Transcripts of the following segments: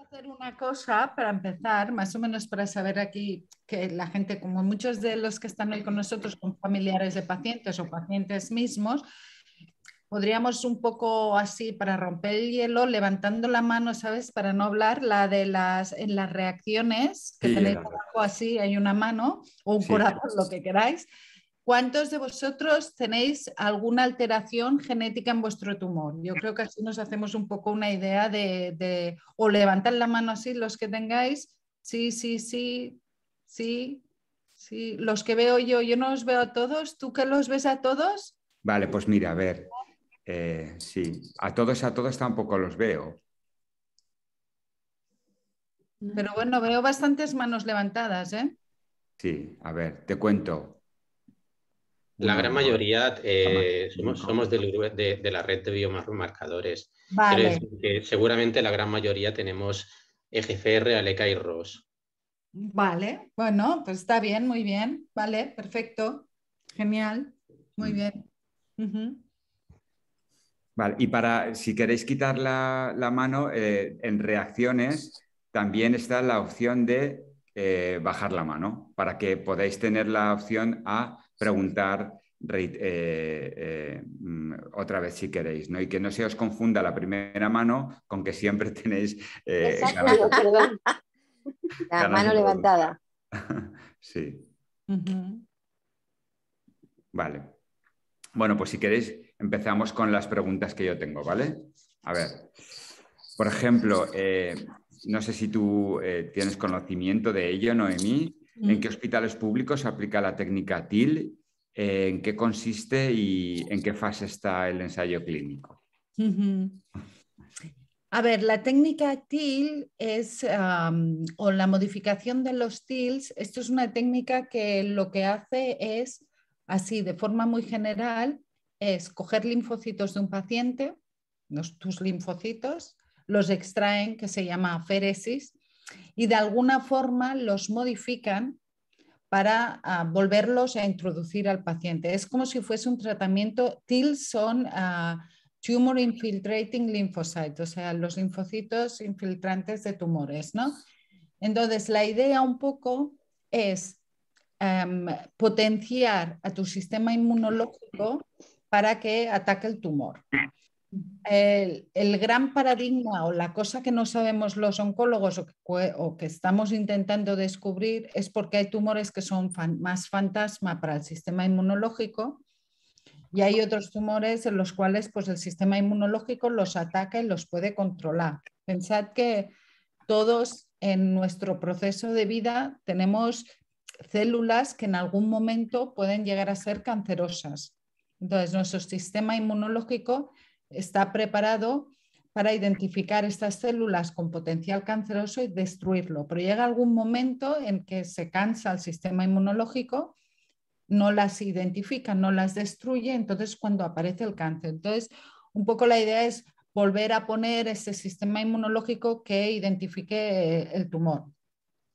hacer una cosa para empezar, más o menos para saber aquí que la gente, como muchos de los que están hoy con nosotros, con familiares de pacientes o pacientes mismos, podríamos un poco así para romper el hielo, levantando la mano, ¿sabes? Para no hablar, la de las, en las reacciones, que sí, tenéis así, hay una mano o un corazón, lo que queráis. ¿Cuántos de vosotros tenéis alguna alteración genética en vuestro tumor? Yo creo que así nos hacemos un poco una idea de, o levantad la mano así los que tengáis. Sí, sí, sí, sí, sí. Los que veo yo, yo no los veo a todos. ¿Tú que los ves a todos? Vale, pues mira, a ver. Eh, sí, a todos, a todos tampoco los veo. Pero bueno, veo bastantes manos levantadas, ¿eh? Sí, a ver, te cuento. La gran mayoría eh, somos, de, la red de biomarcadores. seguramente la gran mayoría tenemos EGFR, ALECA y ROS. Vale, bueno, pues está bien, muy bien. Vale, perfecto. Genial, muy mm. bien. Vale, y para, si queréis quitar la, mano, eh, en reacciones también está la opción de eh, bajar la mano, para que podáis tener la opción a preguntar eh, eh, mm, otra vez si queréis, ¿no? Y que no se os confunda la primera mano con que siempre tenéis... Eh, la mano levantada. Sí. Vale. Bueno, pues si queréis, empezamos con las preguntas que yo tengo, ¿vale? A ver, por ejemplo, no sé si tú tienes conocimiento de ello, Noemí, en mm. qué hospitales públicos se aplica la técnica TIL, eh, en qué consiste y en qué fase está el ensayo clínico. A ver, la técnica TIL es, o la modificación de los TILs, esto es una técnica que lo que hace es, así de forma muy general, es coger linfocitos de un paciente, tus linfocitos, los extraen, que se llama féresis, y de alguna forma los modifican para ah, volverlos a introducir al paciente. Es como si fuese un tratamiento Tilson son ah, Tumor Infiltrating Lymphocytes, o sea, los linfocitos infiltrantes de tumores, ¿no? Entonces, la idea un poco es em, potenciar a tu sistema inmunológico para que ataque el tumor el, gran paradigma o la cosa que no sabemos los oncólogos o que, estamos intentando descubrir es porque hay tumores que son más fantasma para el sistema inmunológico y hay otros tumores en los cuales pues, el sistema inmunológico los ataca y los puede controlar. Pensad que todos en nuestro proceso de vida tenemos células que en algún momento pueden llegar a ser cancerosas. Entonces, nuestro sistema inmunológico está preparado para identificar estas células con potencial canceroso y destruirlo. Pero llega algún momento en que se cansa el sistema inmunológico, no las identifica, no las destruye, entonces cuando aparece el cáncer. Entonces, un poco la idea es volver a poner ese sistema inmunológico que identifique eh, el tumor.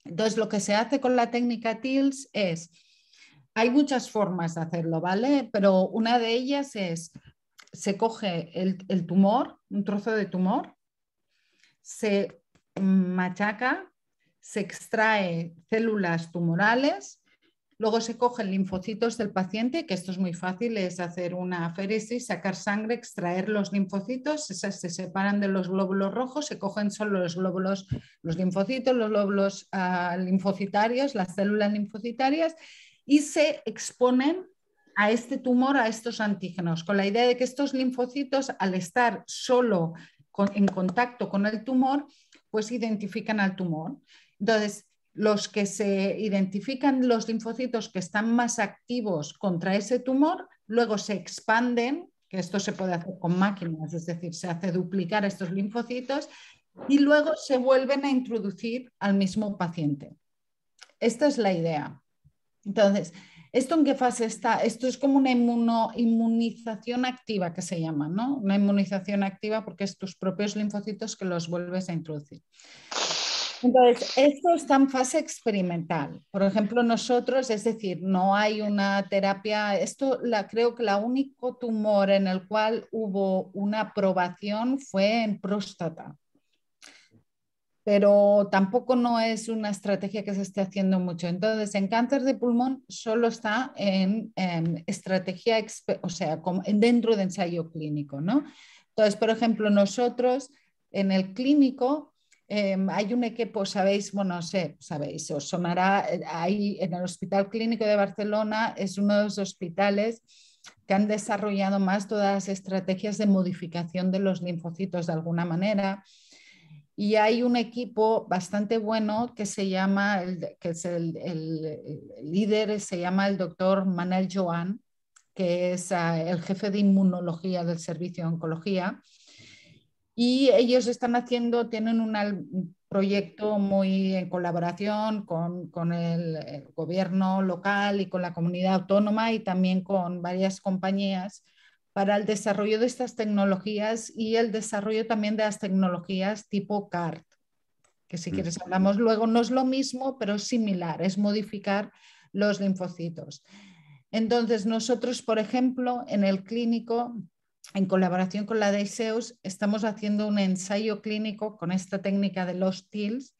Entonces, lo que se hace con la técnica TILS es, hay muchas formas de hacerlo, ¿vale? Pero una de ellas es se coge el, tumor, un trozo de tumor, se machaca, se extrae células tumorales, luego se cogen linfocitos del paciente, que esto es muy fácil, es hacer una aféresis, sacar sangre, extraer los linfocitos, se separan de los glóbulos rojos, se cogen solo los glóbulos, los linfocitos, los glóbulos ah, linfocitarios, las células linfocitarias, y se exponen a este tumor, a estos antígenos, con la idea de que estos linfocitos, al estar solo en contacto con el tumor, pues identifican al tumor. Entonces, los que se identifican los linfocitos que están más activos contra ese tumor, luego se expanden, que esto se puede hacer con máquinas, es decir, se hace duplicar estos linfocitos y luego se vuelven a introducir al mismo paciente. Esta es la idea. Entonces, ¿Esto en qué fase está? Esto es como una inmunización activa que se llama, ¿no? Una inmunización activa porque es tus propios linfocitos que los vuelves a introducir. Entonces, esto está en fase experimental. Por ejemplo, nosotros, es decir, no hay una terapia, esto la, creo que el único tumor en el cual hubo una aprobación fue en próstata pero tampoco no es una estrategia que se esté haciendo mucho. Entonces, en cáncer de pulmón solo está en, estrategia, o sea, como dentro de ensayo clínico, ¿no? Entonces, por ejemplo, nosotros en el clínico eh, hay un equipo, sabéis, bueno, no sé, sabéis, os sonará, eh, ahí en el Hospital Clínico de Barcelona es uno de los hospitales que han desarrollado más todas las estrategias de modificación de los linfocitos de alguna manera y hay un equipo bastante bueno que se llama, el, que es el, líder, se llama el doctor Manel Joan, que es ah, el jefe de inmunología del servicio de oncología. Y ellos están haciendo, tienen un proyecto muy en colaboración con, con el gobierno local y con la comunidad autónoma y también con varias compañías para el desarrollo de estas tecnologías y el desarrollo también de las tecnologías tipo CART, que si quieres hablamos luego, no es lo mismo, pero es similar, es modificar los linfocitos. Entonces, nosotros, por ejemplo, en el clínico, en colaboración con la ISEUS, estamos haciendo un ensayo clínico con esta técnica de los TILs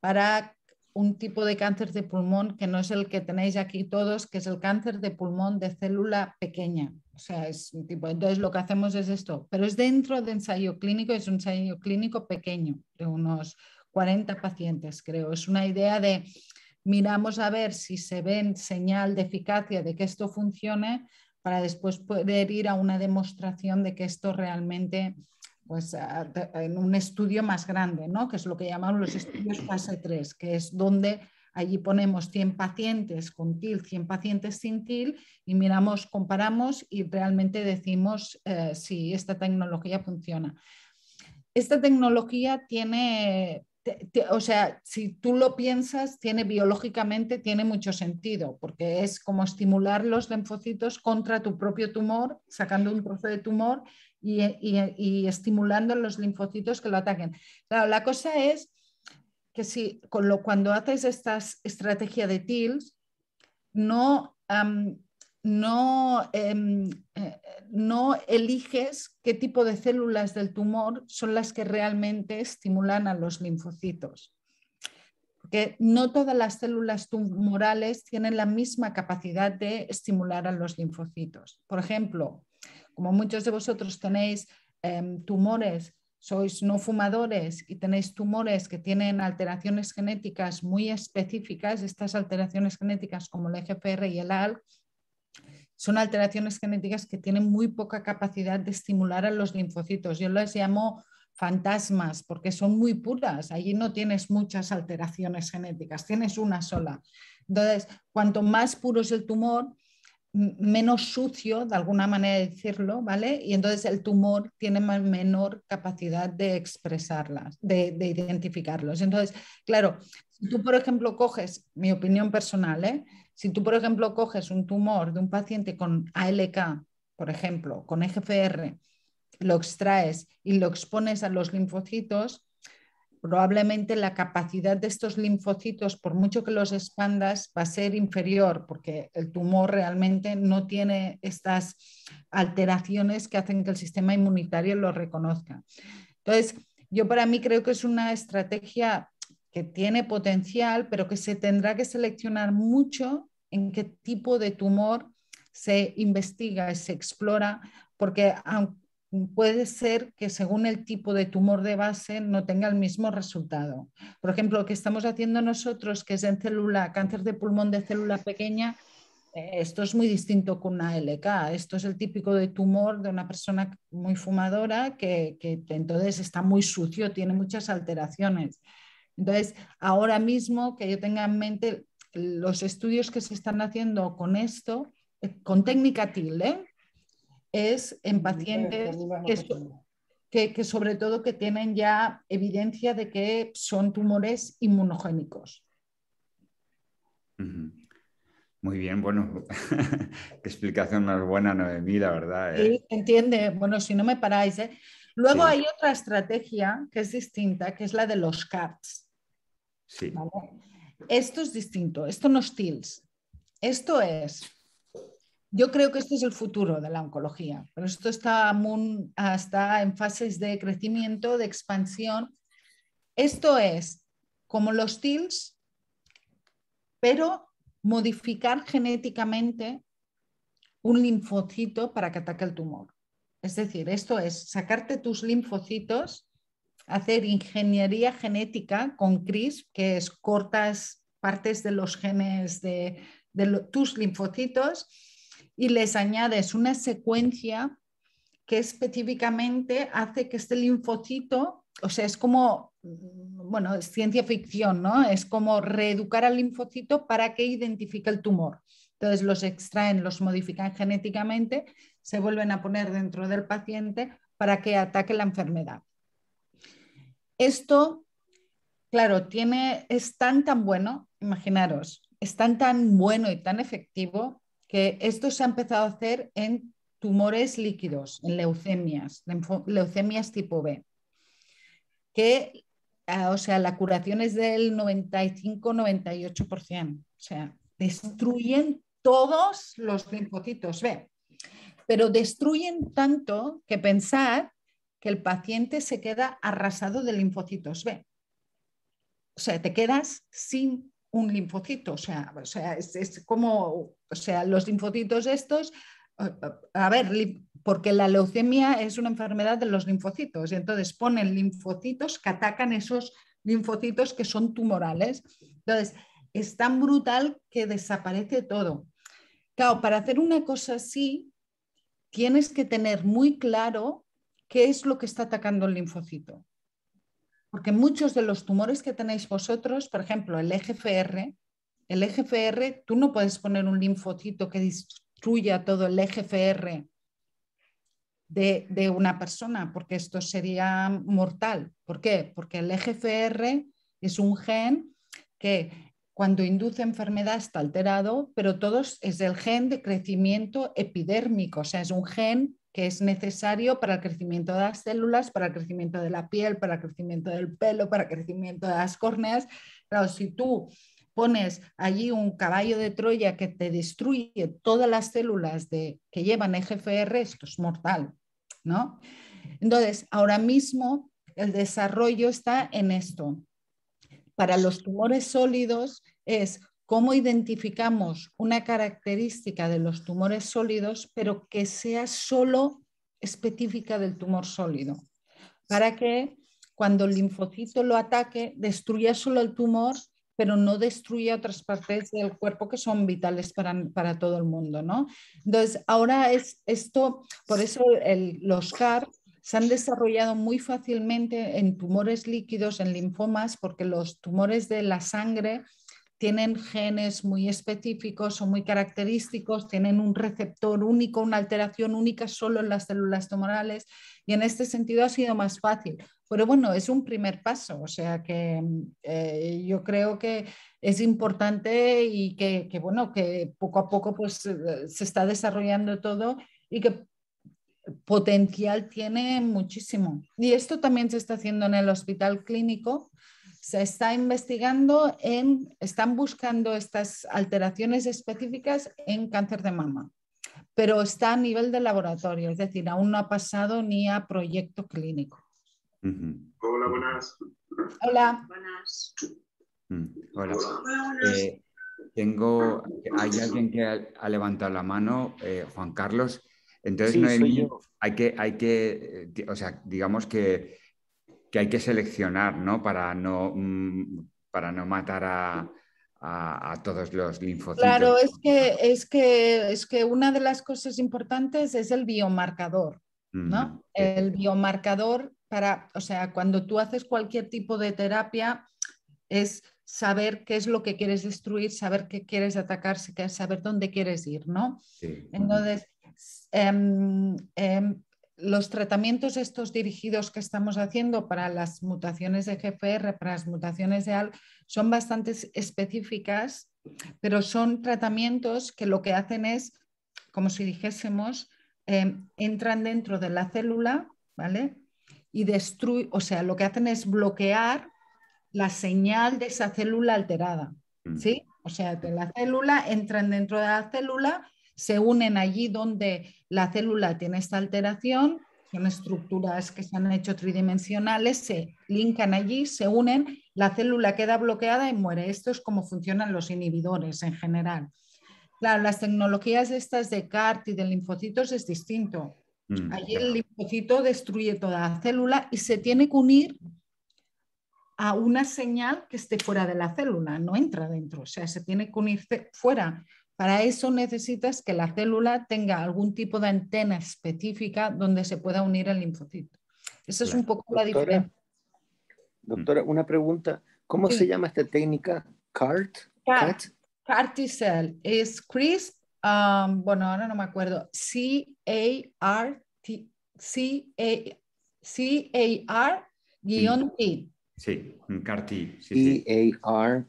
para un tipo de cáncer de pulmón que no es el que tenéis aquí todos, que es el cáncer de pulmón de célula pequeña es tipo, entonces lo que hacemos es esto, pero es dentro de ensayo clínico, es un ensayo clínico pequeño, de unos 40 pacientes, creo. Es una idea de miramos a ver si se ven señal de eficacia de que esto funcione para después poder ir a una demostración de que esto realmente pues en un estudio más grande, ¿no? que es lo que llamamos los estudios fase 3, que es donde Allí ponemos 100 pacientes con TIL, 100 pacientes sin TIL y miramos, comparamos y realmente decimos eh, si esta tecnología funciona. Esta tecnología tiene o sea, si tú lo piensas, tiene biológicamente, tiene mucho sentido, porque es como estimular los linfocitos contra tu propio tumor, sacando un trozo de tumor y, y, y estimulando los linfocitos que lo ataquen. Claro, la cosa es que si, con lo, cuando haces esta estrategia de TILS, no, no, em, eh, no eliges qué tipo de células del tumor son las que realmente estimulan a los linfocitos. Porque no todas las células tumorales tienen la misma capacidad de estimular a los linfocitos. Por ejemplo, como muchos de vosotros tenéis em, tumores sois no fumadores y tenéis tumores que tienen alteraciones genéticas muy específicas, estas alteraciones genéticas como el EGFR y el AL son alteraciones genéticas que tienen muy poca capacidad de estimular a los linfocitos. Yo las llamo fantasmas porque son muy puras. Allí no tienes muchas alteraciones genéticas, tienes una sola. Entonces, cuanto más puro es el tumor, menos sucio, de alguna manera decirlo, ¿vale? Y entonces el tumor tiene menor capacidad de expresarlas, de, identificarlos. Entonces, claro, si tú, por ejemplo, coges, mi opinión personal, ¿eh? si tú, por ejemplo, coges un tumor de un paciente con ALK, por ejemplo, con EGFR, lo extraes y lo expones a los linfocitos, probablemente la capacidad de estos linfocitos, por mucho que los expandas, va a ser inferior, porque el tumor realmente no tiene estas alteraciones que hacen que el sistema inmunitario lo reconozca. Entonces, yo para mí creo que es una estrategia que tiene potencial, pero que se tendrá que seleccionar mucho en qué tipo de tumor se investiga, se explora, porque aunque puede ser que según el tipo de tumor de base no tenga el mismo resultado. Por ejemplo, lo que estamos haciendo nosotros, que es en célula, cáncer de pulmón de célula pequeña, eh, esto es muy distinto con una LK. Esto es el típico de tumor de una persona muy fumadora que, que entonces está muy sucio, tiene muchas alteraciones. Entonces, ahora mismo que yo tenga en mente los estudios que se están haciendo con esto, eh, con técnica TIL, ¿eh? es en pacientes que, sobre todo que tienen ya evidencia de que son tumores inmunogénicos. Muy bien, bueno, qué explicación más buena, Noemí, la verdad. Sí, eh. entiende, bueno, si no me paráis. ¿eh? Luego hay otra estrategia que es distinta, que es la de los CARTs. Sí. Esto es distinto, esto no es TILS. Esto es yo creo que este es el futuro de la oncología, pero esto está, ah, está en fases de crecimiento, de expansión. Esto es como los TILs, pero modificar genéticamente un linfocito para que ataque el tumor. Es decir, esto es sacarte tus linfocitos, hacer ingeniería genética con CRISP, que es cortas partes de los genes de, tus linfocitos y les añades una secuencia que específicamente hace que este linfocito, o sea, es como, mm, bueno, es ciencia ficción, ¿no? Es como reeducar al linfocito para que identifique el tumor. Entonces los extraen, los modifican genéticamente, se vuelven a poner dentro del paciente para que ataque la enfermedad. Esto, claro, tiene, es tan tan bueno, imaginaros, es tan tan bueno y tan efectivo que esto se ha empezado a hacer en tumores líquidos, en leucemias, leucemias tipo B, que, ah, o sea, la curación es del 95-98%, o sea, destruyen todos los linfocitos B, pero destruyen tanto que pensar que el paciente se queda arrasado de linfocitos B. O sea, te quedas sin un linfocito, o sea, es como o sea, los linfocitos estos, a ver, porque la leucemia es una enfermedad de los linfocitos y entonces ponen linfocitos que atacan esos linfocitos que son tumorales. Entonces, es tan brutal que desaparece todo. Claro, para hacer una cosa así, tienes que tener muy claro qué es lo que está atacando el linfocito. Porque muchos de los tumores que tenéis vosotros, por ejemplo, el EGFR, el EGFR, tú no puedes poner un linfocito que destruya todo el EGFR de, una persona, porque esto sería mortal. ¿Por qué? Porque el EGFR es un gen que cuando induce enfermedad está alterado, pero todos es el gen de crecimiento epidérmico, o sea, es un gen que es necesario para el crecimiento de las células, para el crecimiento de la piel, para el crecimiento del pelo, para el crecimiento de las córneas. Claro, si tú pones allí un caballo de Troya que te destruye todas las células de, que llevan EGFR, esto es mortal, ¿no? Entonces, ahora mismo el desarrollo está en esto. Para los tumores sólidos es cómo identificamos una característica de los tumores sólidos, pero que sea solo específica del tumor sólido, para que cuando el linfocito lo ataque, destruya solo el tumor pero no destruye otras partes del cuerpo que son vitales para, para todo el mundo, ¿no? Entonces, ahora es esto, por eso los CAR se han desarrollado muy fácilmente en tumores líquidos, en linfomas, porque los tumores de la sangre tienen genes muy específicos o muy característicos, tienen un receptor único, una alteración única solo en las células tumorales y en este sentido ha sido más fácil. Pero bueno, es un primer paso, o sea que mm, eh, yo creo que es importante y que, bueno, que poco a poco pues eh, se está desarrollando todo y que potencial tiene muchísimo. Y esto también se está haciendo en el hospital clínico, se está investigando en, están buscando estas alteraciones específicas en cáncer de mama, pero está a nivel de laboratorio, es decir, aún no ha pasado ni a proyecto clínico. Hola, buenas. Hola. Buenas. Mm, hola. Hola eh, tengo, hay alguien que ha, levantado la mano, eh, Juan Carlos. Entonces, hay que, hay que, eh, o sea, digamos que, que hay que seleccionar, ¿no? Para no, mm, para no matar a, a, todos los linfocitos. Claro, es que, es, que, es que una de las cosas importantes es el biomarcador, ¿no? El biomarcador para, o sea, cuando tú haces cualquier tipo de terapia, es saber qué es lo que quieres destruir, saber qué quieres atacar, saber dónde quieres ir, ¿no? Entonces, em, em, los tratamientos estos dirigidos que estamos haciendo para las mutaciones de GFR, para las mutaciones de AL, son bastante específicas, pero son tratamientos que lo que hacen es, como si dijésemos, em, entran dentro de la célula, ¿vale? y destruye, o sea, lo que hacen es bloquear la señal de esa célula alterada, mm. ¿sí? O sea, la célula entran dentro de la célula, se unen allí donde la célula tiene esta alteración, son estructuras que se han hecho tridimensionales, se linkan allí, se unen, la célula queda bloqueada y muere. Esto es como funcionan los inhibidores en general. Claro, las tecnologías estas de CART y de linfocitos es distinto. Mm, Allí el linfocito destruye toda la célula y se tiene que unir a una señal que esté fuera de la célula, no entra dentro, o sea, se tiene que unirse fuera. Para eso necesitas que la célula tenga algún tipo de antena específica donde se pueda unir el linfocito. Esa es un poco la diferencia. Doctora, una pregunta. ¿Cómo se llama esta técnica? CART? CART. cell. es CRISP bueno, ahora no me acuerdo, C-A-R-T, C-A-R-T. Sí, CAR-T. Sí, C-A-R-T.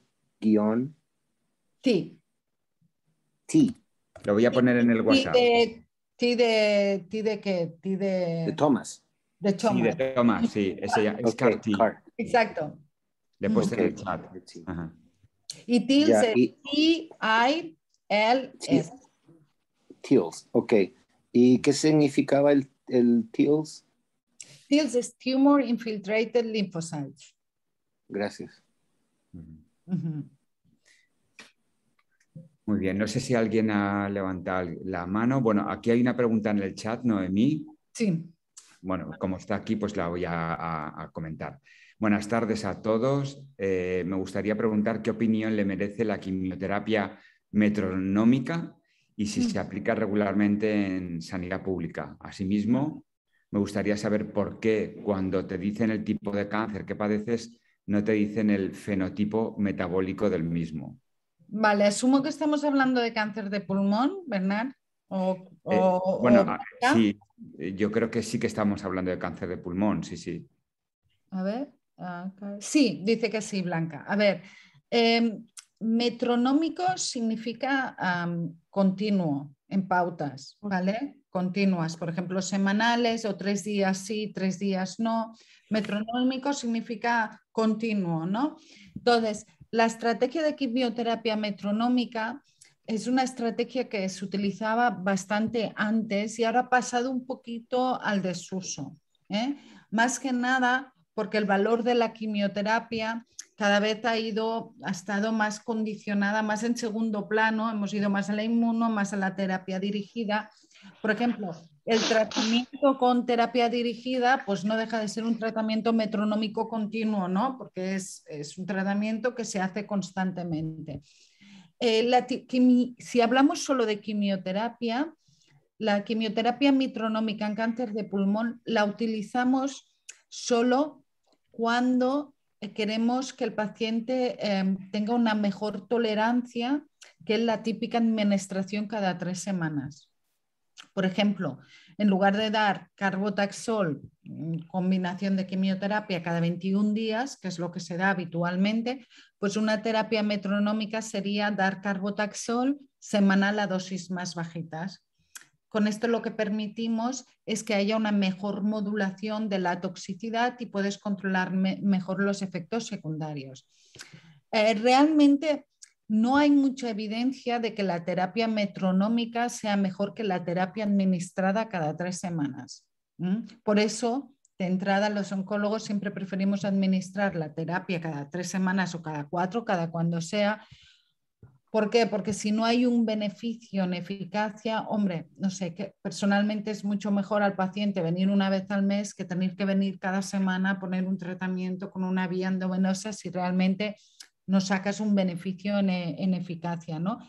T. Lo voy a poner en el WhatsApp. T de, T de qué? T de... De Thomas. De Thomas. Sí, Thomas, sí. es okay, Exacto. Le puse en el chat. Y TIL t I-L-S. TILS, ok. ¿Y qué significaba el, TILS? TILS es Tumor Infiltrated Lymphocytes. Gracias. Muy bien, no sé si alguien ha levantado la mano. Bueno, aquí hay una pregunta en el chat, Noemí. Sí. Bueno, como está aquí, pues la voy a, comentar. Buenas tardes a todos. Eh, me gustaría preguntar qué opinión le merece la quimioterapia metronómica y si se mm. aplica regularmente en sanidad pública. Asimismo, me gustaría saber por qué cuando te dicen el tipo de cáncer que padeces, no te dicen el fenotipo metabólico del mismo. Vale, asumo que estamos hablando de cáncer de pulmón, Bernard. Eh, bueno, sí, eh, yo creo que sí que estamos hablando de cáncer de pulmón, sí, sí. A ver, ah, sí, dice que sí, Blanca. A ver, em, metronómico significa continuo, en pautas, ¿vale? Continuas, por ejemplo, semanales o tres días sí, tres días no. Metronómico significa continuo, ¿no? Entonces, la estrategia de quimioterapia metronómica es una estrategia que se utilizaba bastante antes y ahora ha pasado un poquito al desuso. ¿eh? Más que nada porque el valor de la quimioterapia cada vez ha ido, ha estado más condicionada, más en segundo plano, hemos ido más a la inmuno, más a la terapia dirigida. Por ejemplo, el tratamiento con terapia dirigida, pues no deja de ser un tratamiento metronómico continuo, ¿no? Porque es, un tratamiento que se hace constantemente. Eh, si hablamos solo de quimioterapia, la quimioterapia mitronómica en cáncer de pulmón la utilizamos solo cuando eh, queremos que el paciente em, tenga una mejor tolerancia que la típica administración cada tres semanas. Por ejemplo, en lugar de dar carbotaxol, mm, combinación de quimioterapia cada 21 días, que es lo que se da habitualmente, pues una terapia metronómica sería dar carbotaxol semanal a dosis más bajitas. Con esto lo que permitimos es que haya una mejor modulación de la toxicidad y puedes controlar mejor los efectos secundarios. Eh, realmente no hay mucha evidencia de que la terapia metronómica sea mejor que la terapia administrada cada tres semanas. Por eso, de entrada, los oncólogos siempre preferimos administrar la terapia cada tres semanas o cada cuatro, cada cuando sea, ¿Por qué? Porque si no hay un beneficio en eficacia, hombre, no sé, que personalmente es mucho mejor al paciente venir una vez al mes que tener que venir cada semana a poner un tratamiento con una vía endovenosa si realmente no sacas un beneficio en, eh, eficacia, ¿no?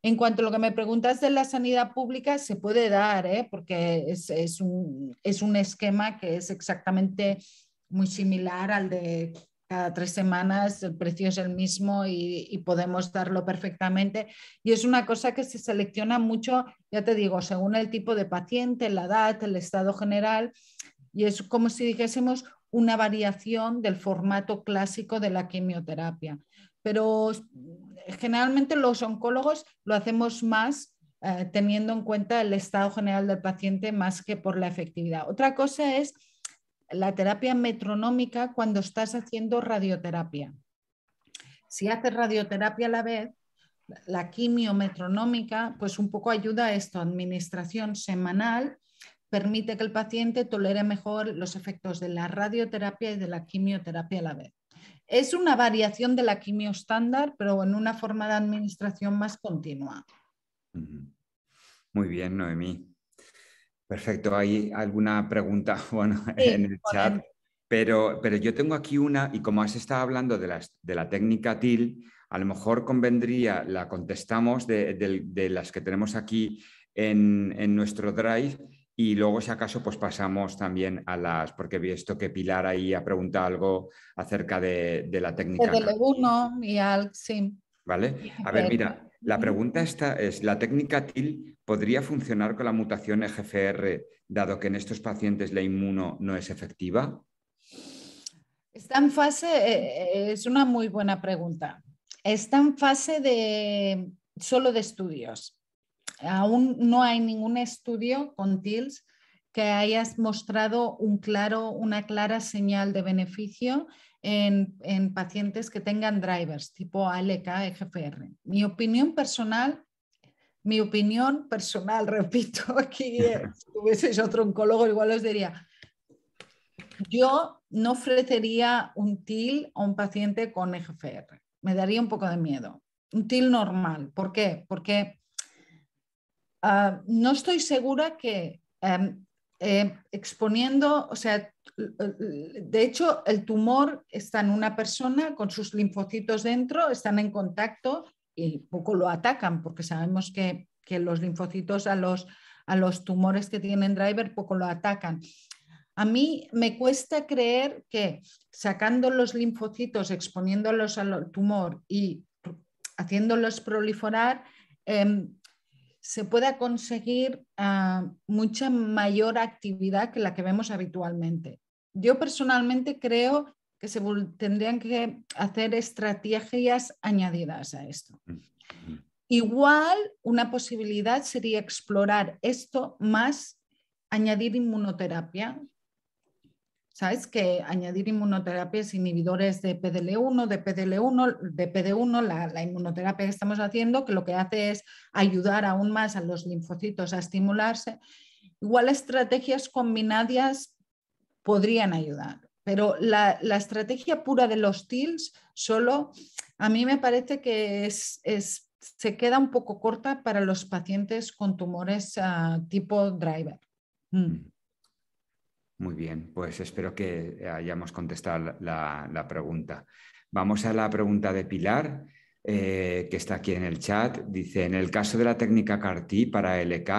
En cuanto a lo que me preguntas de la sanidad pública, se puede dar, ¿eh? porque es, es, un, es un esquema que es exactamente muy similar al de cada tres semanas el precio es el mismo y, podemos darlo perfectamente. Y es una cosa que se selecciona mucho, ya te digo, según el tipo de paciente, la edad, el estado general. Y es como si dijésemos una variación del formato clásico de la quimioterapia. Pero generalmente los oncólogos lo hacemos más eh, teniendo en cuenta el estado general del paciente más que por la efectividad. Otra cosa es la terapia metronómica cuando estás haciendo radioterapia. Si haces radioterapia a la vez, la quimio metronómica, pues un poco ayuda a esto, administración semanal, permite que el paciente tolere mejor los efectos de la radioterapia y de la quimioterapia a la vez. Es una variación de la quimio estándar, pero en una forma de administración más continua. Muy bien, Noemí. Perfecto, hay alguna pregunta en el chat, pero, pero yo tengo aquí una y como has estado hablando de, las, de la técnica TIL, a lo mejor convendría, la contestamos de, las que tenemos aquí en, nuestro drive y luego si acaso pues pasamos también a las, porque he visto que Pilar ahí ha preguntado algo acerca de, la técnica. De el y al, Vale, a ver, mira, la pregunta esta es, ¿la técnica TIL podría funcionar con la mutación EGFR, dado que en estos pacientes la inmuno no es efectiva? Está en fase, eh, eh, es una muy buena pregunta. Está en fase de solo de estudios. Aún no hay ningún estudio con TILS que hayas mostrado un claro, una clara señal de beneficio en, pacientes que tengan drivers tipo ALK, EGFR. Mi opinión personal mi opinión personal, repito, aquí eh, si tuvieseis otro oncólogo igual os diría, yo no ofrecería un TIL a un paciente con EGFR, me daría un poco de miedo. Un TIL normal, ¿por qué? Porque ah, no estoy segura que em, eh, exponiendo, o sea, de hecho, el tumor está en una persona con sus linfocitos dentro, están en contacto y poco lo atacan, porque sabemos que, que los linfocitos a los, a los tumores que tienen driver poco lo atacan. A mí me cuesta creer que sacando los linfocitos, exponiéndolos al tumor y haciéndolos proliferar, em, se pueda conseguir ah, mucha mayor actividad que la que vemos habitualmente. Yo personalmente creo que se tendrían que hacer estrategias añadidas a esto. Mm, mm. Igual una posibilidad sería explorar esto más, añadir inmunoterapia ¿sabes? Que añadir inmunoterapias inhibidores de PDL1, de PDL1, de PD1, la, inmunoterapia que estamos haciendo, que lo que hace es ayudar aún más a los linfocitos a estimularse. Igual estrategias combinadas podrían ayudar, pero la, estrategia pura de los TILs solo a mí me parece que es, se queda un poco corta para los pacientes con tumores ah, tipo driver. Mm. Mm. Muy bien, pues espero que hayamos contestado la, pregunta. Vamos a la pregunta de Pilar, eh, que está aquí en el chat. Dice, en el caso de la técnica CARTI para LK,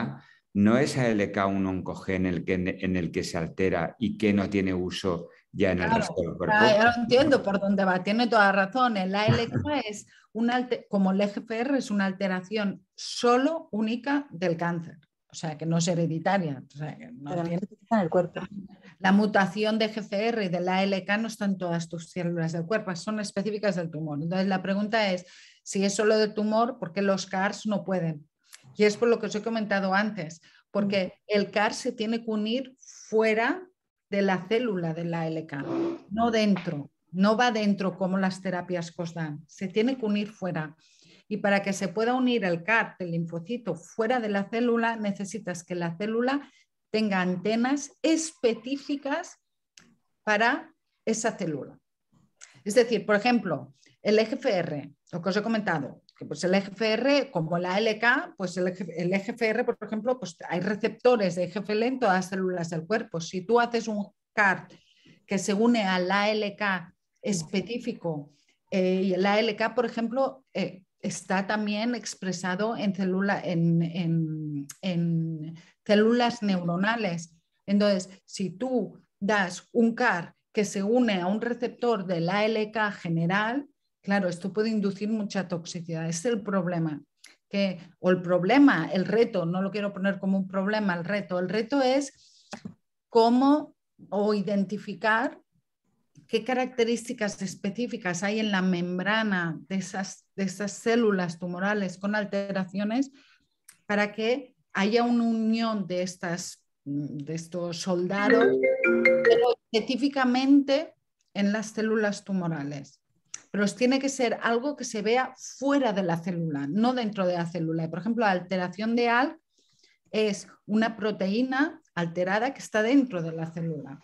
¿no es ALK un oncogen el que, en el que se altera y que no tiene uso ya en el resto del cuerpo? Ya lo entiendo por dónde va, tiene toda razón. El ALK es, una, como el EGFR, es una alteración solo única del cáncer o sea, que no es hereditaria. La mutación de GCR y de la ALK no están todas tus células del cuerpo, son específicas del tumor. Entonces, la pregunta es, si es solo del tumor, ¿por qué los CARS no pueden? Y es por lo que os he comentado antes, porque mm. el CAR se tiene que unir fuera de la célula de la ALK, no dentro, no va dentro como las terapias costan. se tiene que unir fuera. Y para que se pueda unir el CART, el linfocito, fuera de la célula, necesitas que la célula tenga antenas específicas para esa célula. Es decir, por ejemplo, el EGFR, lo que os he comentado, que pues el EGFR, como la LK, pues el, EGFR, por ejemplo, pues hay receptores de EGFL en todas las células del cuerpo. Si tú haces un CART que se une al ALK específico eh, y la ALK, por ejemplo, eh, está también expresado en, células neuronales. Entonces, si tú das un CAR que se une a un receptor del ALK general, claro, esto puede inducir mucha toxicidad. Es el problema. Que, o el problema, el reto, no lo quiero poner como un problema, el reto. El reto es cómo o identificar qué características específicas hay en la membrana de esas, células tumorales con alteraciones para que haya una unión de, estas, de estos soldados, específicamente en las células tumorales. Pero tiene que ser algo que se vea fuera de la célula, no dentro de la célula. Por ejemplo, la alteración de AL es una proteína alterada que está dentro de la célula.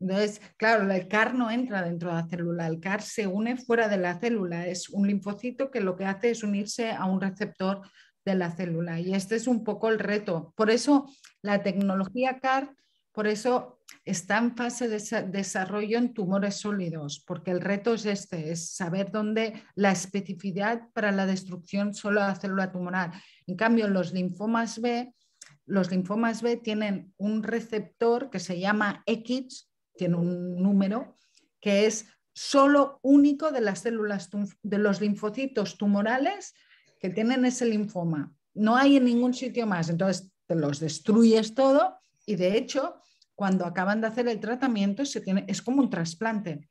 Entonces, claro, el CAR no entra dentro de la célula, el CAR se une fuera de la célula, es un linfocito que lo que hace es unirse a un receptor de la célula y este es un poco el reto. Por eso la tecnología CAR, por eso está en fase de desarrollo en tumores sólidos, porque el reto es este, es saber dónde la especificidad para la destrucción solo de la célula tumoral. En cambio, los linfomas B, los linfomas B tienen un receptor que se llama X tiene un número que es solo único de las células, de los linfocitos tumorales que tienen ese linfoma. No hay en ningún sitio más, entonces te los destruyes todo y de hecho cuando acaban de hacer el tratamiento se tiene, es como un trasplante.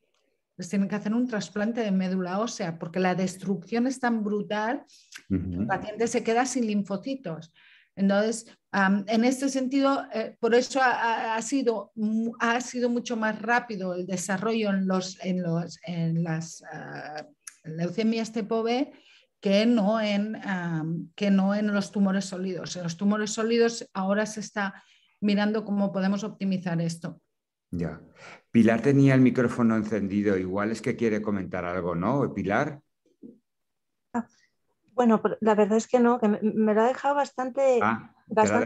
Les tienen que hacer un trasplante de médula ósea porque la destrucción es tan brutal, que el paciente se queda sin linfocitos. Entonces, en este sentido, eh, por eso ha, sido, ha sido mucho más rápido el desarrollo en, los, en, los, en las ah, leucemias tipo que no, en, que no en los tumores sólidos. En los tumores sólidos ahora se está mirando cómo podemos optimizar esto. Ya. Pilar tenía el micrófono encendido, igual es que quiere comentar algo, ¿no? Pilar. Bueno, la verdad es que no, que me, lo ha dejado bastante, ah, claro.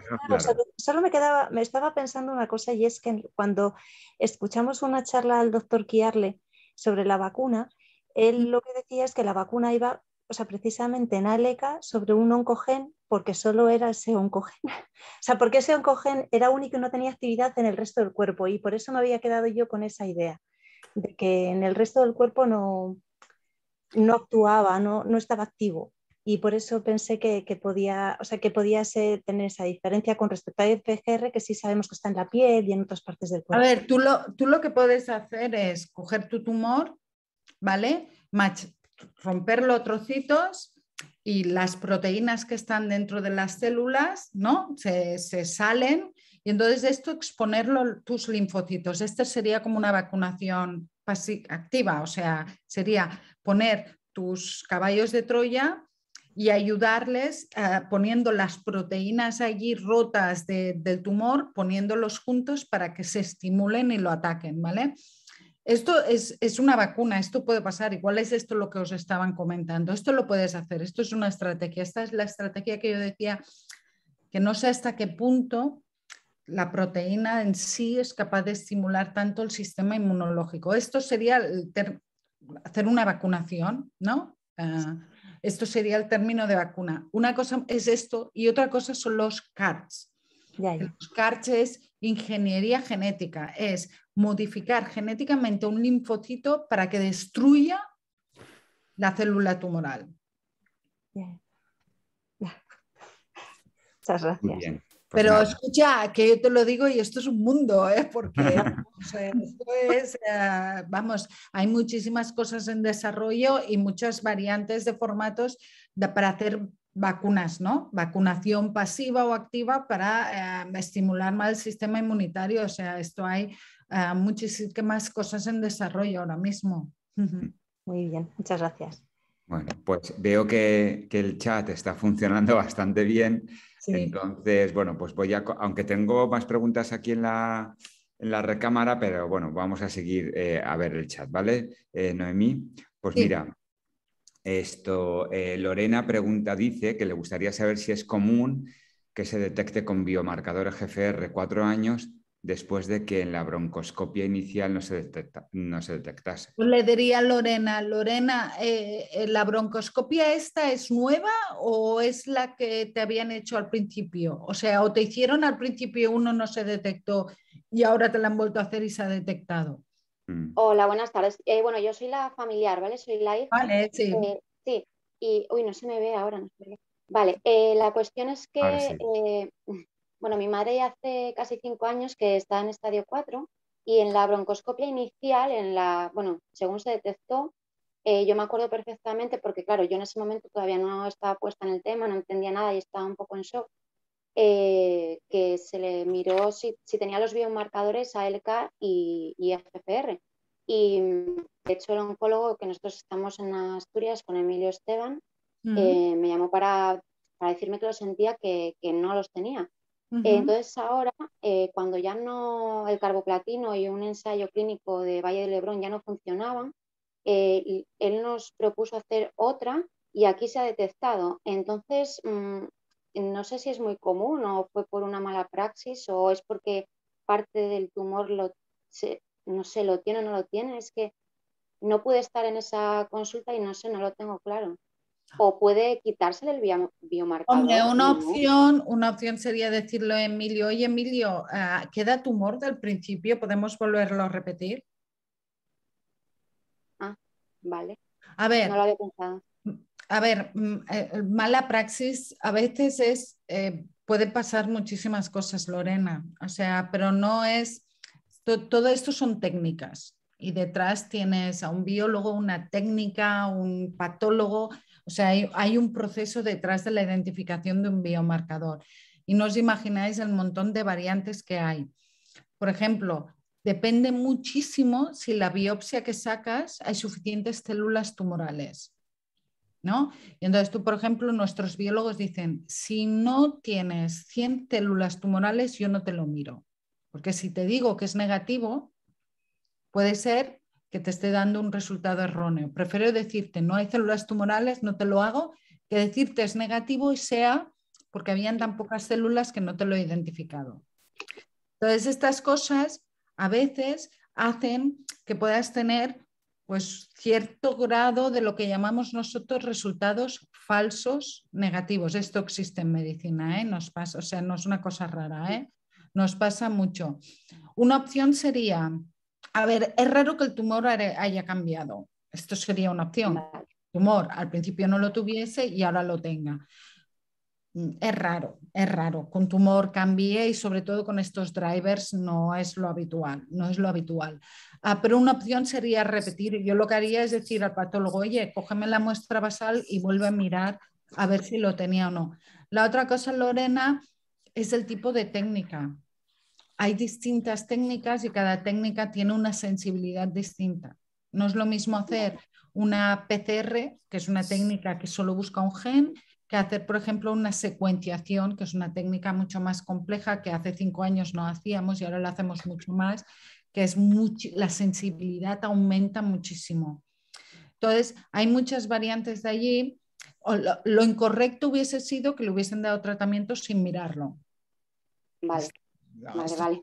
Solo me quedaba, me estaba pensando una cosa y es que cuando escuchamos una charla al doctor Kiarle sobre la vacuna, él lo que decía es que la vacuna iba, o sea, precisamente en Aleca sobre un oncogen porque solo era ese oncogen. O sea, porque ese oncogen era único y no tenía actividad en el resto del cuerpo y por eso me había quedado yo con esa idea de que en el resto del cuerpo no, no actuaba, no, no estaba activo y por eso pensé que, que podía, o sea, que podía tener esa diferencia con respecto a FGR, que sí sabemos que está en la piel y en otras partes del cuerpo. A ver, tú lo, tú lo que puedes hacer es coger tu tumor, ¿vale? romperlo trocitos y las proteínas que están dentro de las células, ¿no? Se, salen y entonces esto exponerlo a tus linfocitos. Este sería como una vacunación activa, o sea, sería poner tus caballos de Troya y ayudarles ah, poniendo las proteínas allí rotas del tumor, poniéndolos juntos para que se estimulen y lo ataquen, ¿vale? Esto es, una vacuna, esto puede pasar, igual es esto lo que os estaban comentando, esto lo puedes hacer, esto es una estrategia, esta es la estrategia que yo decía, que no sé hasta qué punto la proteína en sí es capaz de estimular tanto el sistema inmunológico. Esto sería hacer una vacunación, ¿no? Ah, esto sería el término de vacuna. Una cosa es esto y otra cosa son los CARTs. Los CARTs es ingeniería genética, es modificar genéticamente un linfocito para que destruya la célula tumoral. Muchas gracias. Pues Pero escucha, que yo te lo digo y esto es un mundo, ¿eh? porque vamos, eh, eh, hay muchísimas cosas en desarrollo y muchas variantes de formatos para hacer vacunas, ¿no? Vacunación pasiva o activa para eh, estimular más el sistema inmunitario. O sea, esto hay muchísimas cosas en desarrollo ahora mismo. Muy bien, muchas gracias. Bueno, pues veo que, que el chat está funcionando bastante bien. Entonces, bueno, pues voy a, aunque tengo más preguntas aquí en la, recámara, pero bueno, vamos a seguir eh, a ver el chat, ¿vale? Eh, Noemí, pues mira, esto, eh, Lorena pregunta, dice que le gustaría saber si es común que se detecte con biomarcadores GFR cuatro años después de que en la broncoscopia inicial no se, detecta, no se detectase. Pues le diría a Lorena, Lorena, eh, eh, ¿la broncoscopia esta es nueva o es la que te habían hecho al principio? O sea, o te hicieron al principio uno no se detectó y ahora te la han vuelto a hacer y se ha detectado. Mm. Hola, buenas tardes. Eh, bueno, yo soy la familiar, ¿vale? Soy la hija. Vale, sí. sí, y uy, no se me ve ahora, Vale, la cuestión es que... Bueno, mi madre hace casi cinco años que está en estadio 4 y en la broncoscopia inicial, en la, bueno, según se detectó, eh, yo me acuerdo perfectamente porque, claro, yo en ese momento todavía no estaba puesta en el tema, no entendía nada y estaba un poco en shock, eh, que se le miró si, si, tenía los biomarcadores ALK y, y FPR. Y de hecho el oncólogo que nosotros estamos en Asturias con Emilio Esteban eh, me llamó para, para, decirme que lo sentía que, que no los tenía entonces ahora, eh, cuando ya no el carboplatino y un ensayo clínico de Valle del Lebrón ya no funcionaban, eh, él nos propuso hacer otra y aquí se ha detectado. Entonces, mm, no sé si es muy común o fue por una mala praxis o es porque parte del tumor lo, se, lo tiene o no lo tiene. Es que no pude estar en esa consulta y no sé, no lo tengo claro o puede quitarse el biomarcador. una opción, una opción sería decirlo a Emilio, oye Emilio, ah, ¿queda tumor del principio? ¿Podemos volverlo a repetir? Ah, vale. A ver. No A ver, mm, eh, mala praxis a veces es, eh, pueden pasar muchísimas cosas, Lorena, o sea, pero no es, todo esto son técnicas, y detrás tienes a un biólogo, una técnica, un patólogo o sea, hay, un proceso detrás de la identificación de un biomarcador. Y no os imagináis el montón de variantes que hay. Por ejemplo, depende muchísimo si la biopsia que sacas hay suficientes células tumorales. ¿No? Y entonces tú, por ejemplo, nuestros biólogos dicen, si no tienes 100 células tumorales, yo no te lo miro. Porque si te digo que es negativo, puede ser que te esté dando un resultado erróneo. Prefiero decirte, no hay células tumorales, no te lo hago, que decirte es negativo y sea porque habían tan pocas células que no te lo he identificado. Entonces, estas cosas a veces hacen que puedas tener pues cierto grado de lo que llamamos nosotros resultados falsos negativos. Esto existe en medicina, ¿eh? nos pasa, o sea, no es una cosa rara, ¿eh? nos pasa mucho. Una opción sería a ver, es raro que el tumor haya cambiado. Esto sería una opción. Tumor, al principio no lo tuviese y ahora lo tenga. Mm, es raro, es raro. Con tumor cambie y sobre todo con estos drivers no es lo habitual, no es lo habitual. Ah, pero una opción sería repetir. Yo lo que haría es decir al patólogo, oye, cógeme la muestra basal y vuelve a mirar a ver si lo tenía o no. La otra cosa, Lorena, es el tipo de técnica hay distintas técnicas y cada técnica tiene una sensibilidad distinta. No es lo mismo hacer una PCR, que es una técnica que solo busca un gen, que hacer, por ejemplo, una secuenciación, que es una técnica mucho más compleja que hace cinco años no hacíamos y ahora la hacemos mucho más, que es la sensibilidad aumenta muchísimo. Entonces, hay muchas variantes de allí. lo, lo, incorrecto hubiese sido que le hubiesen dado tratamiento sin mirarlo. Vale. Ah,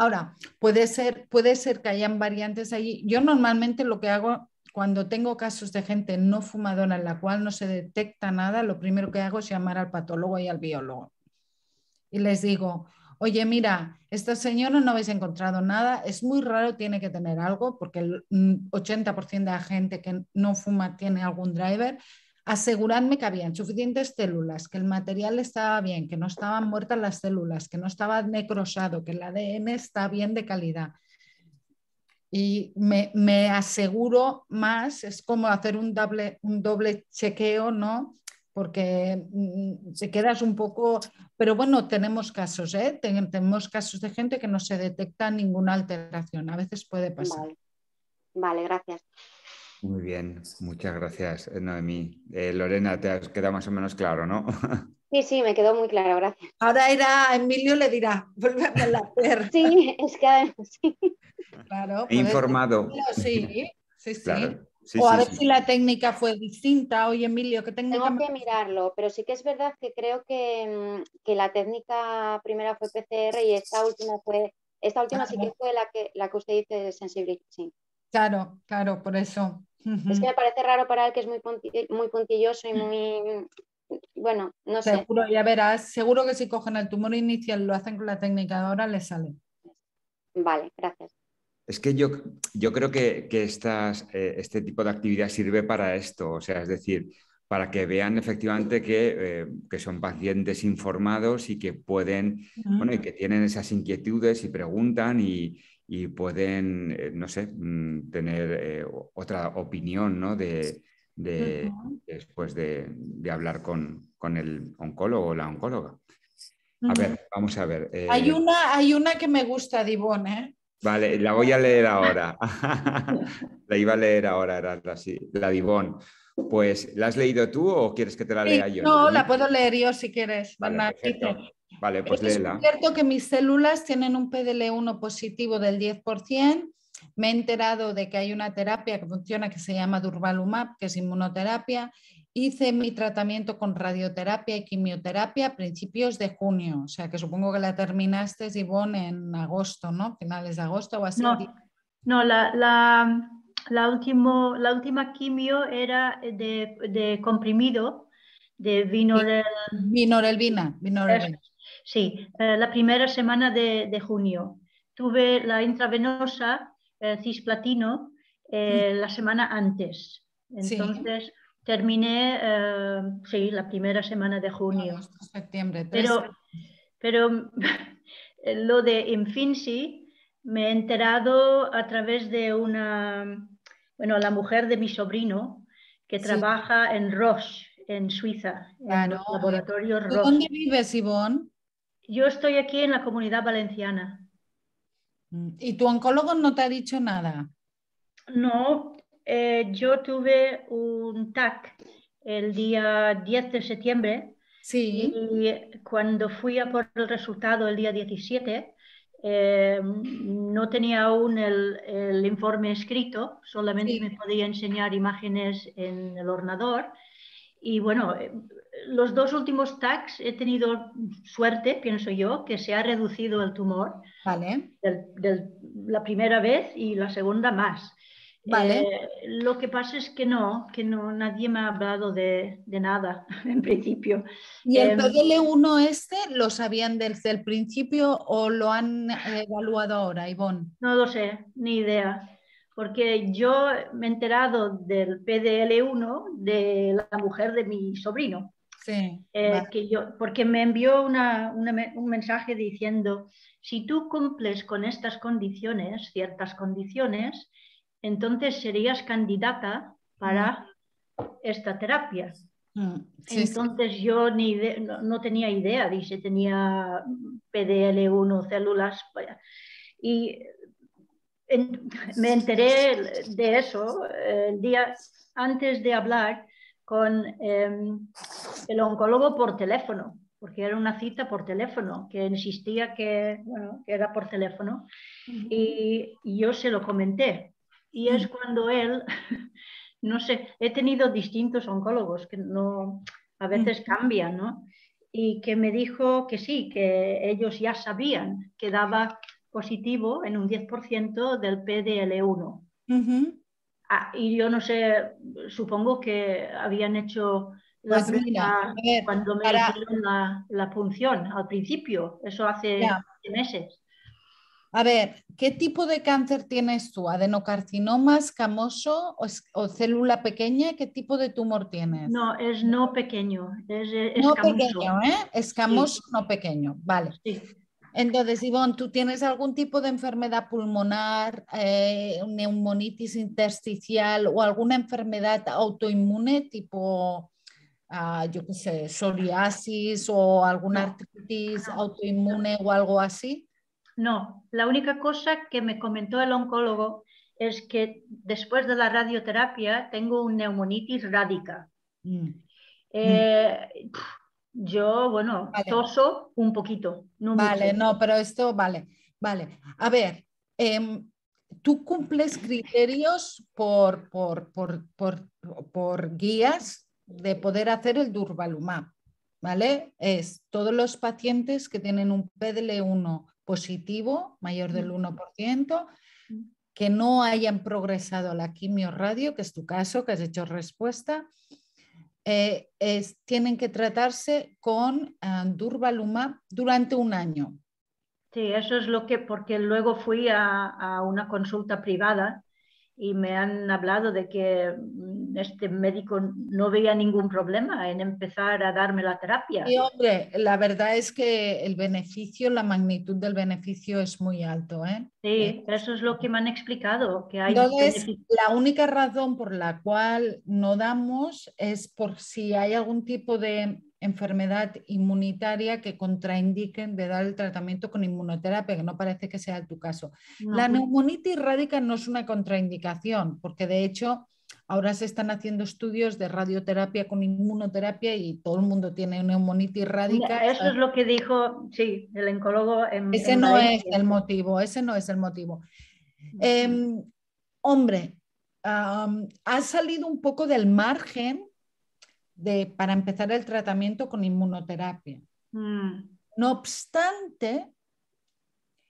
Ahora, puede ser, puede ser que hayan variantes allí. Yo normalmente lo que hago cuando tengo casos de gente no fumadora en la cual no se detecta nada, lo primero que hago es llamar al patólogo y al biólogo. Y les digo, oye, mira, esta señora no habéis encontrado nada, es muy raro, tiene que tener algo, porque el 80% mm, de la gente que no fuma tiene algún driver asegurarme que habían suficientes células, que el material estaba bien, que no estaban muertas las células, que no estaba necrosado, que el ADN está bien de calidad. Y me, aseguro más, es como hacer un doble, un doble chequeo, ¿no? porque se mm, quedas un poco, pero bueno, tenemos casos, ¿eh? tenemos casos de gente que no se detecta ninguna alteración, a veces puede pasar. vale gracias. Muy bien, muchas gracias, eh, Noemí. Eh, Lorena, te has quedado más o menos claro, ¿no? Sí, sí, me quedó muy claro, gracias. Ahora era Emilio le dirá, vuelve a hacer. Sí, es que además, sí. Claro. informado. Sí, sí, sí. o a ver si la técnica fue distinta. hoy Emilio, que Tengo que mirarlo, pero sí que es verdad que creo que, mm, la técnica primera fue PCR y esta última fue, esta última sí que fue la que, la que usted dice de sensibilidad. Claro, claro, por eso. Es que me parece raro para él que es muy, muy puntilloso y muy... Bueno, no sé. Seguro, ya verás, seguro que si cogen el tumor inicial, lo hacen con la técnica de ahora, le sale. Vale, gracias. Es que yo, yo creo que, que eh, este tipo de actividad sirve para esto, o sea, es decir, para que vean efectivamente que, eh, son pacientes informados y que pueden, bueno, y que tienen esas inquietudes y preguntan y, y pueden, eh, no sé, mm, tener eh, otra opinión, De, después de, hablar con, el oncólogo o la oncóloga. A ver, vamos a ver. hay, eh, una, hay una que me gusta, eh Vale, la voy a leer ahora. la iba a leer ahora, era así, la Dibón. Pues, ¿la has leído tú o quieres que te la lea yo? No, la puedo leer yo si quieres. Vale, Vale, pues este que mis células tienen un PDL1 positivo del 10%. Me he enterado de que hay una terapia que funciona que se llama Durvalumab, que es inmunoterapia. Hice mi tratamiento con radioterapia y quimioterapia a principios de junio. O sea, que supongo que la terminaste, Ivonne, en agosto, ¿no? Finales de agosto o así. No, la, la, la, última quimio era de, de comprimido, de vino del... Eh, sí, la primera semana de, junio. Tuve la intravenosa cisplatino la semana antes. Entonces terminé, sí, la primera semana de junio. septiembre, Pero, lo de Infinsi me he enterado a través de una, bueno, la mujer de mi sobrino que trabaja en Roche, en Suiza, en el laboratorio Roche. ¿Dónde vives, Ivonne? Yo estoy aquí en la comunidad valenciana. Mm, ¿Y tu oncólogo no te ha dicho nada? No, eh, yo tuve un TAC el día 10 de septiembre. Sí. Y cuando fui a por el resultado el día 17, eh, no tenía aún el, informe escrito, solamente me podía enseñar imágenes en el ordenador. Y bueno, eh, los dos últimos tags he tenido suerte, pienso yo, que se ha reducido el tumor. Vale. la primera vez y la segunda más. Vale. Eh, lo que pasa es que no, que no, nadie me ha hablado de, nada en principio. ¿Y el em, pl PDL1 este lo sabían desde el principio o lo han eh, evaluado ahora, Ivonne? No lo sé, ni idea porque yo me he enterado del PDL1 de la mujer de mi sobrino. Sí, eh, que yo, porque me envió un mensaje diciendo, si tú cumples con estas condiciones, ciertas condiciones, entonces serías candidata para esta terapia. Mm, mm, entonces yo ni no, tenía idea, dice, tenía PDL1 células. Y me enteré de eso el día antes de hablar con em, el oncólogo por teléfono, porque era una cita por teléfono, que insistía que, era por teléfono, y, yo se lo comenté. Y es mm. cuando él, no sé, he tenido distintos oncólogos que no, a veces mm. cambian, ¿no? Y que me dijo que sí, que ellos ya sabían que daba positivo en un 10% del PDL1. Ah, y yo no sé, supongo que habían hecho la pues cuando me la, la, punción al principio, eso hace meses. A ver, ¿qué tipo de cáncer tienes tú? ¿Adenocarcinoma, escamoso o, célula pequeña? ¿Qué tipo de tumor tienes? No, es no pequeño. Es, eh, escamoso. pequeño, ¿eh? Escamoso, no pequeño. Vale. Sí. Entonces, Ivonne, ¿tú tienes algún tipo de enfermedad pulmonar, eh, neumonitis intersticial o alguna enfermedad autoinmune tipo, ah, yo qué sé, psoriasis o alguna artritis autoinmune o algo así? No, la única cosa que me comentó el oncólogo es que después de la radioterapia tengo un neumonitis rádica. Mm. Eh, mm. Yo, bueno, toso un poquito. No vale, no, pero esto, vale, vale. A ver, em, tú cumples criterios por, guías de poder hacer el durvalumab, ¿vale? Es todos los pacientes que tienen un PDL1 positivo, mayor del 1%, que no hayan progresado la quimio radio, que es tu caso, que has hecho respuesta, eh, tienen que tratarse con uh, durante un año. Sí, eso es lo que, porque luego fui a una consulta privada y me han hablado de que este médico no veía ningún problema en empezar a darme la terapia. Y hombre, la verdad es que el beneficio, la magnitud del beneficio es muy alto. ¿eh? Sí, eh, eso es lo que me han explicado. Que hay Entonces, la única razón por la cual no damos es por si hay algún tipo de enfermedad inmunitaria que contraindiquen de dar el tratamiento con inmunoterapia, que no parece que sea tu caso. La neumonitis radica no es una contraindicación, porque de hecho Ahora se están haciendo estudios de radioterapia con inmunoterapia y todo el mundo tiene neumonitis radica Eso eh. es lo que dijo, sí, el oncólogo. En, ese no es el motivo, ese no es el motivo. Em, hombre, ha salido un poco del margen de, para empezar el tratamiento con inmunoterapia. Mm. No obstante,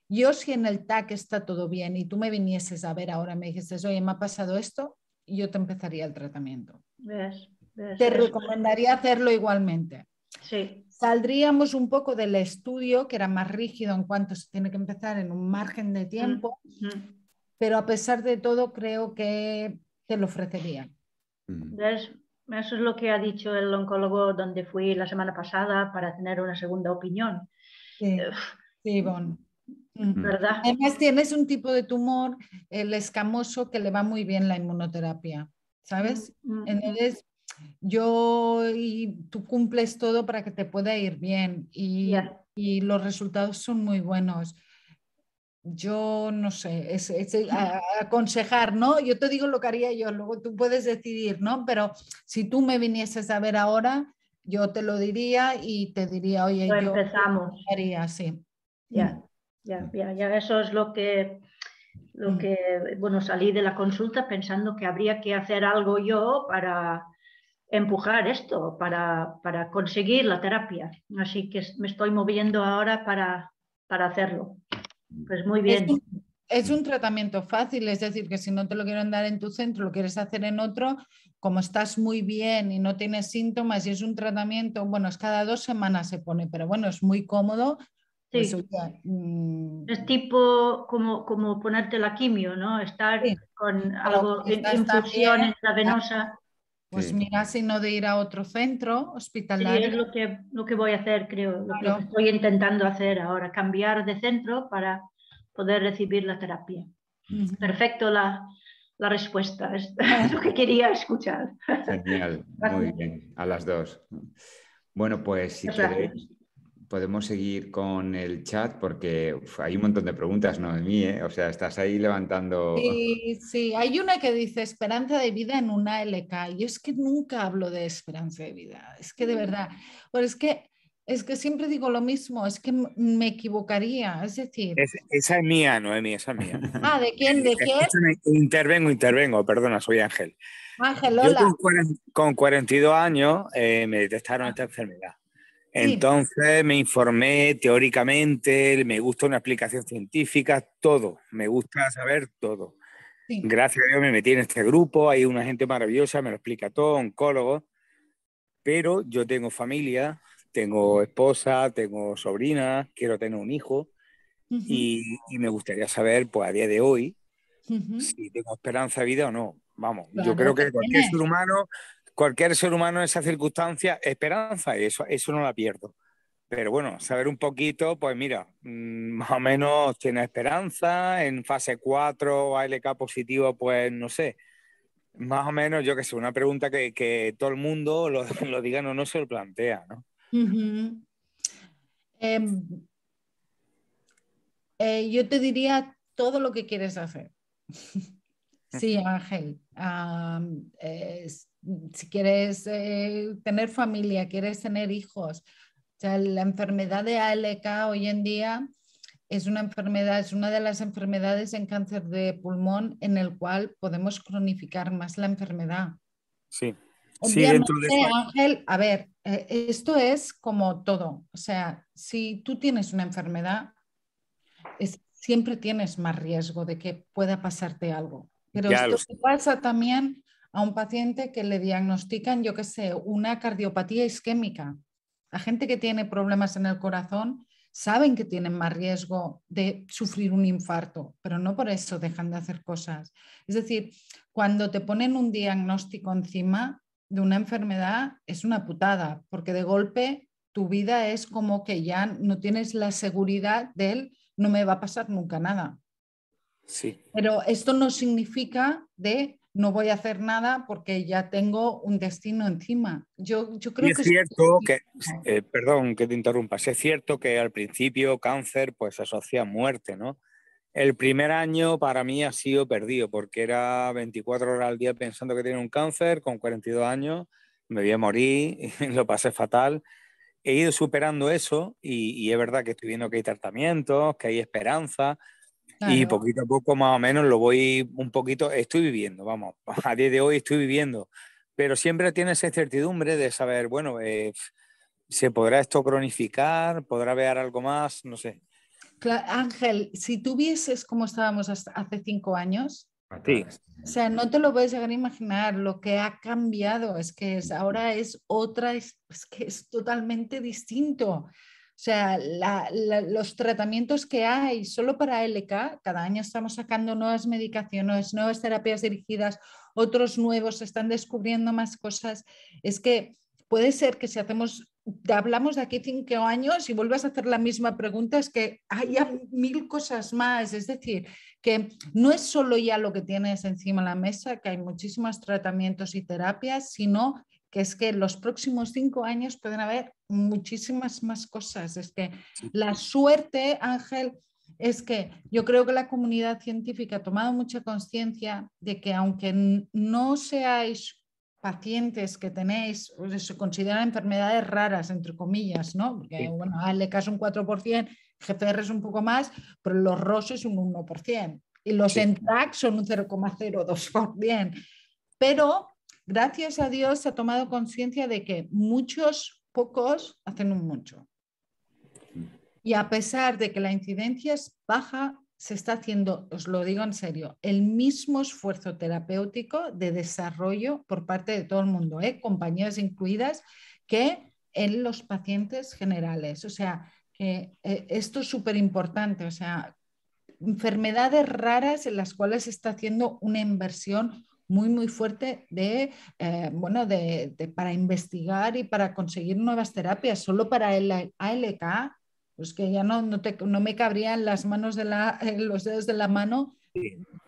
yo si en el TAC está todo bien y tú me vinieses a ver ahora, me dijiste, oye, me ha pasado esto, yo te empezaría el tratamiento. Ves. te recomendaría hacerlo igualmente. Sí. Saldríamos un poco del estudio, que era más rígido en cuanto se tiene que empezar en un margen de tiempo, pero a pesar de todo creo que te lo ofrecería. Mm. Eso es lo que ha dicho el oncólogo donde fui la semana pasada para tener una segunda opinión. Sí, eh, sí ¿verdad? Además, tienes un tipo de tumor, el escamoso, que le va muy bien la inmunoterapia, ¿sabes? Entonces, yo y tú cumples todo para que te pueda ir bien y, los resultados son muy buenos. Yo no sé, es, aconsejar, ¿no? Yo te digo lo que haría yo, luego tú puedes decidir, ¿no? Pero si tú me vinieses a ver ahora, yo te lo diría y te diría, oye, lo yo empezamos. Haría, sí. Ya. Mm. ya, ya, eso es lo que, lo mm. que, bueno, salí de la consulta pensando que habría que hacer algo yo para empujar esto, para, conseguir la terapia. Así que me estoy moviendo ahora para, hacerlo. Pues muy bien. Es un, tratamiento fácil, es decir, que si no te lo quieren dar en tu centro, lo quieres hacer en otro, como estás muy bien y no tienes síntomas y es un tratamiento, bueno, es cada dos semanas se pone, pero bueno, es muy cómodo pues sí. Mm, es tipo como, como ponerte la quimio, ¿no? Estar con algo, infusión en la venosa. Pues mira, si no de ir a otro centro hospitalario. Sí, es lo que, lo que voy a hacer, creo, lo que estoy intentando hacer ahora, cambiar de centro para poder recibir la terapia. Perfecto la, respuesta, lo que quería escuchar. Genial, muy bien, a las dos. Bueno, pues si queréis, podemos seguir con el chat porque hay un montón de preguntas, ¿no? ¿eh? O sea, estás ahí levantando... Sí, sí, hay una que dice esperanza de vida en una LK. Yo es que nunca hablo de esperanza de vida, es que de mm. verdad, pero pues es que... Es que siempre digo lo mismo, es que me equivocaría, es decir... esa es mía, Noemi, esa es mía. Ah, ¿de quién? ¿De quién? Intervengo, intervengo, perdona, soy Ángel. Ángel, hola. con, 42 años eh, me detectaron esta enfermedad. Entonces me informé teóricamente, me gusta una explicación científica, todo, me gusta saber todo. Gracias a Dios me metí en este grupo, hay una gente maravillosa, me lo explica todo, oncólogo, pero yo tengo familia, tengo esposa, tengo sobrina, quiero tener un hijo y, me gustaría saber, pues a día de hoy, si tengo esperanza de vida o no. Vamos, yo creo que cualquier ser humano cualquier ser humano en esa circunstancia esperanza, y eso, eso no la pierdo. Pero bueno, saber un poquito, pues mira, mm, más o menos tiene esperanza, en fase 4, ALK positivo, pues no sé, más o menos, yo qué sé, una pregunta que, todo el mundo lo, diga, o no se lo plantea, ¿no? Em, eh, yo te diría todo lo que quieres hacer. sí, Ángel si quieres eh, tener familia, quieres tener hijos. O la enfermedad de ALK hoy en día es una enfermedad, es una de las enfermedades en cáncer de pulmón en el cual podemos cronificar más la enfermedad. Sí. Sí, Ángel, a ver, eh, esto es como todo. O sea, si tú tienes una enfermedad, siempre tienes más riesgo de que pueda pasarte algo. Pero esto pasa también a un paciente que le diagnostican, yo qué sé, una cardiopatía isquémica. La gente que tiene problemas en el corazón saben que tienen más riesgo de sufrir un infarto, pero no por eso dejan de hacer cosas. Es decir, cuando te ponen un diagnóstico encima de una enfermedad, es una putada, porque de golpe tu vida es como que ya no tienes la seguridad del no me va a pasar nunca nada. Sí. Pero esto no significa de no voy a hacer nada porque ya tengo un destino encima. Yo, creo que es cierto que, eh, perdón que te interrumpas, es cierto que al principio cáncer pues se asocia a muerte, ¿no? El primer año para mí ha sido perdido porque era 24 horas al día pensando que tenía un cáncer, con 42 años me voy a morir, lo pasé fatal. He ido superando eso y, y es verdad que estoy viendo que hay tratamientos, que hay esperanza, y poquito a poco más o menos lo voy un poquito, estoy viviendo, vamos, a día de hoy estoy viviendo, pero siempre tienes esa incertidumbre de saber, bueno, eh, ¿se podrá esto cronificar? ¿Podrá ver algo más? No sé. Ángel, si tú vieses cómo estábamos hace cinco años, o sea, no te lo puedes llegar a imaginar, lo que ha cambiado es que es, ahora es otra, es que es totalmente distinto. O sea, los tratamientos que hay solo para LK, cada año estamos sacando nuevas medicaciones, nuevas terapias dirigidas, otros nuevos, se están descubriendo más cosas. Es que puede ser que si hacemos, hablamos de aquí cinco años y vuelvas a hacer la misma pregunta, es que haya mil cosas más. Es decir, que no es solo ya lo que tienes encima de la mesa, que hay muchísimos tratamientos y terapias, sino que es que los próximos cinco años pueden haber muchísimas más cosas. Es que la suerte, Ángel, es que yo creo que la comunidad científica ha tomado mucha conciencia de que aunque no seáis pacientes que tenéis, pues, se consideran enfermedades raras, entre comillas, ¿no? Porque, bueno, al caso un 4%, GFR es un poco más, pero los ROS es un 1%, y los ENTAC son un 0,02%. Pero gracias a Dios se ha tomado conciencia de que muchos pocos hacen un mucho. Y a pesar de que la incidencia es baja, se está haciendo, os lo digo en serio, el mismo esfuerzo terapéutico de desarrollo por parte de todo el mundo, ¿eh? compañías incluidas, que en los pacientes generales. O sea, que eh, esto es súper importante. O sea, enfermedades raras en las cuales se está haciendo una inversión muy, muy fuerte de, eh, bueno, de, para investigar y para conseguir nuevas terapias. Solo para el ALK, pues que ya no, no, me cabrían las manos de la, los dedos de la mano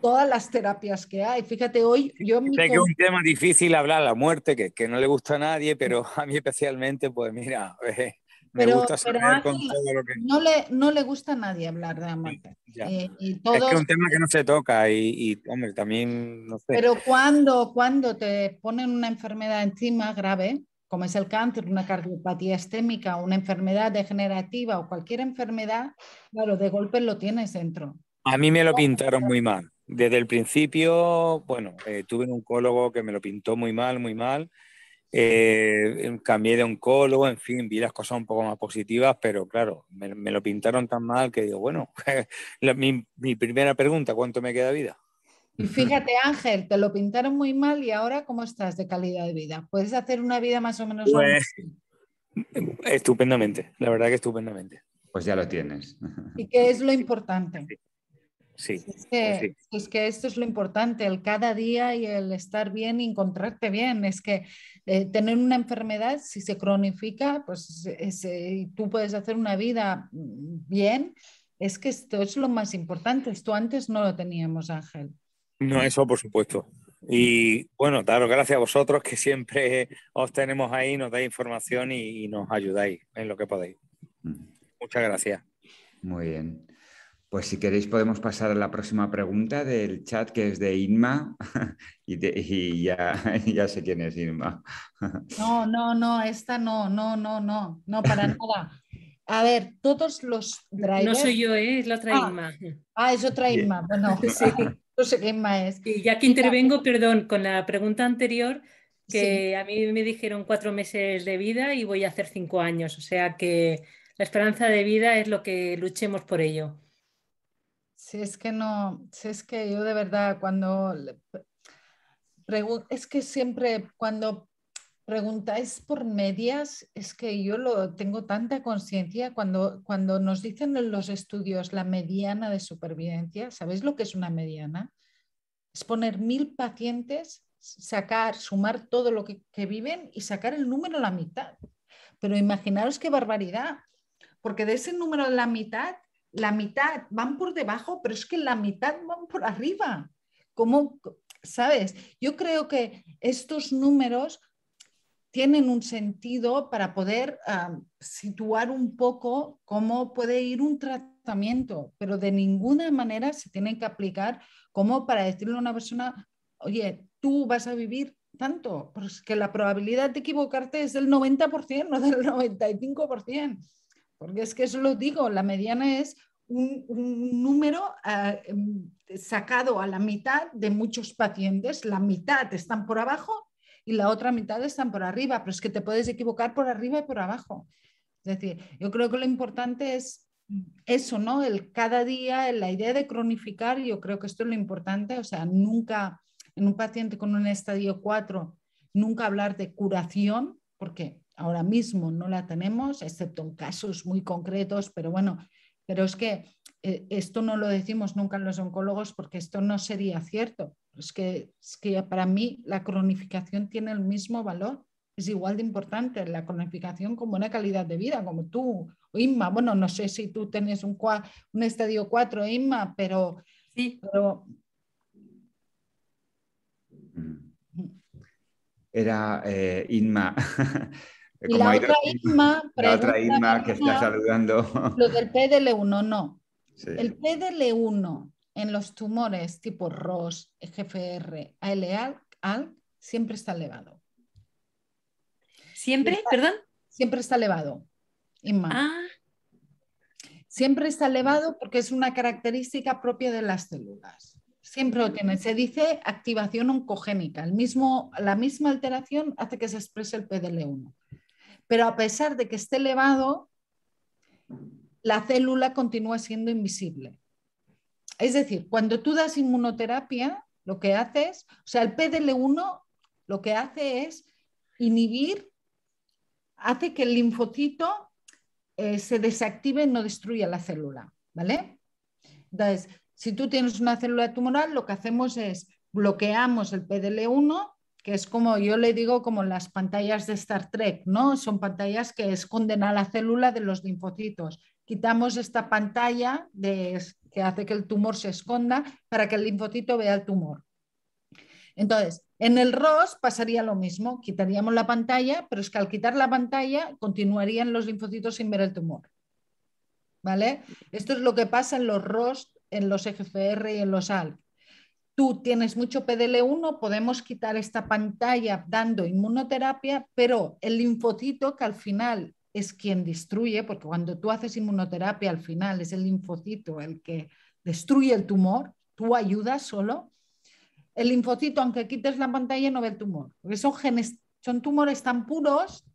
todas las terapias que hay. Fíjate, hoy yo... Es que un tema difícil hablar, la muerte, que, que, no le gusta a nadie, pero a mí especialmente, pues mira, eh, no, le, no le gusta a nadie hablar de amante. Eh, es que es un tema que no se toca y, hombre, también Pero cuando, cuando te ponen una enfermedad encima grave, como es el cáncer, una cardiopatía estémica, una enfermedad degenerativa o cualquier enfermedad, claro, de golpe lo tienes dentro. A mí me lo pintaron muy mal. Desde el principio, bueno, eh, tuve un oncólogo que me lo pintó muy mal, muy mal eh, em, cambié de oncólogo, en fin, vi las cosas un poco más positivas, pero claro, me, lo pintaron tan mal que digo, bueno, mi, primera pregunta, ¿cuánto me queda vida? Y Fíjate Ángel, te lo pintaron muy mal y ahora ¿cómo estás de calidad de vida? ¿Puedes hacer una vida más o menos? Pues, estupendamente, la verdad que estupendamente. Pues ya lo tienes. ¿Y qué es lo importante? Sí, es pues que, que, esto es lo importante, el cada día y el estar bien y encontrarte bien. Es que eh, tener una enfermedad, si se cronifica, pues eh, tú puedes hacer una vida mm, bien. Es que esto es lo más importante. Esto antes no lo teníamos, Ángel. No, eso por supuesto. Y bueno, claro, gracias a vosotros que siempre os tenemos ahí, nos dais información y nos ayudáis en lo que podéis. Mm. Muchas gracias. Muy bien. Pues si queréis podemos pasar a la próxima pregunta del chat que es de Inma y, ya, sé quién es Inma. No, no, no, esta no, no, no, no, no, para nada. A ver, todos los drivers... No soy yo, ¿eh? es la otra ah, Inma. Ah, es otra Inma, bueno, no sé qué Inma es. Y ya que intervengo, perdón, con la pregunta anterior, que a mí me dijeron cuatro meses de vida y voy a hacer cinco años, o sea que la esperanza de vida es lo que luchemos por ello. Si es que no, si es que yo de verdad cuando es que siempre cuando preguntáis por medias, es que yo lo tengo tanta conciencia cuando, cuando nos dicen en los estudios la mediana de supervivencia, ¿sabéis lo que es una mediana? Es poner mil pacientes, sacar, sumar todo lo que, que viven y sacar el número a la mitad. Pero imaginaros qué barbaridad, porque de ese número a la mitad la mitad van por debajo, pero es que la mitad van por arriba. ¿Cómo, sabes? Yo creo que estos números tienen un sentido para poder situar un poco cómo puede ir un tratamiento, pero de ninguna manera se tienen que aplicar como para decirle a una persona, oye, tú vas a vivir tanto, pues que la probabilidad de equivocarte es del 90%, no del 95% porque es que eso lo digo, la mediana es un, número ah, em, sacado a la mitad de muchos pacientes, la mitad están por abajo y la otra mitad están por arriba, pero es que te puedes equivocar por arriba y por abajo. Es decir, yo creo que lo importante es eso, ¿no? El cada día, la idea de cronificar, yo creo que esto es lo importante, o sea, nunca en un paciente con un estadio 4, nunca hablar de curación, ¿por qué?, Ahora mismo no la tenemos, excepto en casos muy concretos, pero bueno, pero es que eh, esto no lo decimos nunca los oncólogos porque esto no sería cierto. Es que, que para mí la cronificación tiene el mismo valor, es igual de importante la cronificación como una calidad de vida, como tú, Inma. Bueno, no sé si tú tienes un, un estadio 4, Inma, pero... Sí. Mm. Era eh, Inma. Y la, otra Irma, que está saludando. Lo del PDL1 no. El PDL1 en los tumores tipo ROS, GFR, AL, AL, siempre está elevado. ¿Siempre? ¿Perdón? Siempre está elevado, Inma. Ah. Siempre está elevado porque es una característica propia de las células. Siempre lo tiene. Se dice activación oncogénica. El mismo, la misma alteración hace que se exprese el PDL1. Pero a pesar de que esté elevado, la célula continúa siendo invisible. Es decir, cuando tú das inmunoterapia, lo que haces, o sea, el PDL1 lo que hace es inhibir, hace que el linfocito eh, se desactive y no destruya la célula, ¿vale? Entonces, si tú tienes una célula tumoral, lo que hacemos es bloqueamos el PDL1 que es como yo le digo, como las pantallas de Star Trek, ¿no? Son pantallas que esconden a la célula de los linfocitos. Quitamos esta pantalla que hace que el tumor se esconda para que el linfocito vea el tumor. Entonces, en el ROS pasaría lo mismo, quitaríamos la pantalla, pero es que al quitar la pantalla continuarían los linfocitos sin ver el tumor. ¿Vale? Esto es lo que pasa en los ROS, en los EGFR y en los AL tú tienes mucho PDL1, podemos quitar esta pantalla dando inmunoterapia, pero el linfocito que al final es quien destruye, porque cuando tú haces inmunoterapia al final es el linfocito el que destruye el tumor, tú ayudas solo. El linfocito, aunque quites la pantalla, no ve el tumor, porque son, genes, son tumores tan puros,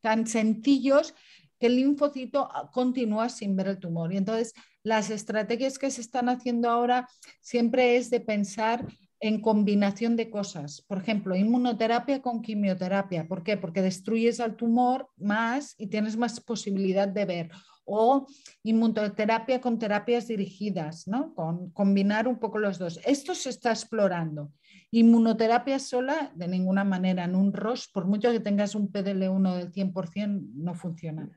tan sencillos, que el linfocito continúa sin ver el tumor. Y entonces las estrategias que se están haciendo ahora siempre es de pensar en combinación de cosas. Por ejemplo, inmunoterapia con quimioterapia. ¿Por qué? Porque destruyes al tumor más y tienes más posibilidad de ver. O inmunoterapia con terapias dirigidas, ¿no? Con combinar un poco los dos. Esto se está explorando. Inmunoterapia sola, de ninguna manera, en un ROS, por mucho que tengas un PDL1 del 100%, no funciona.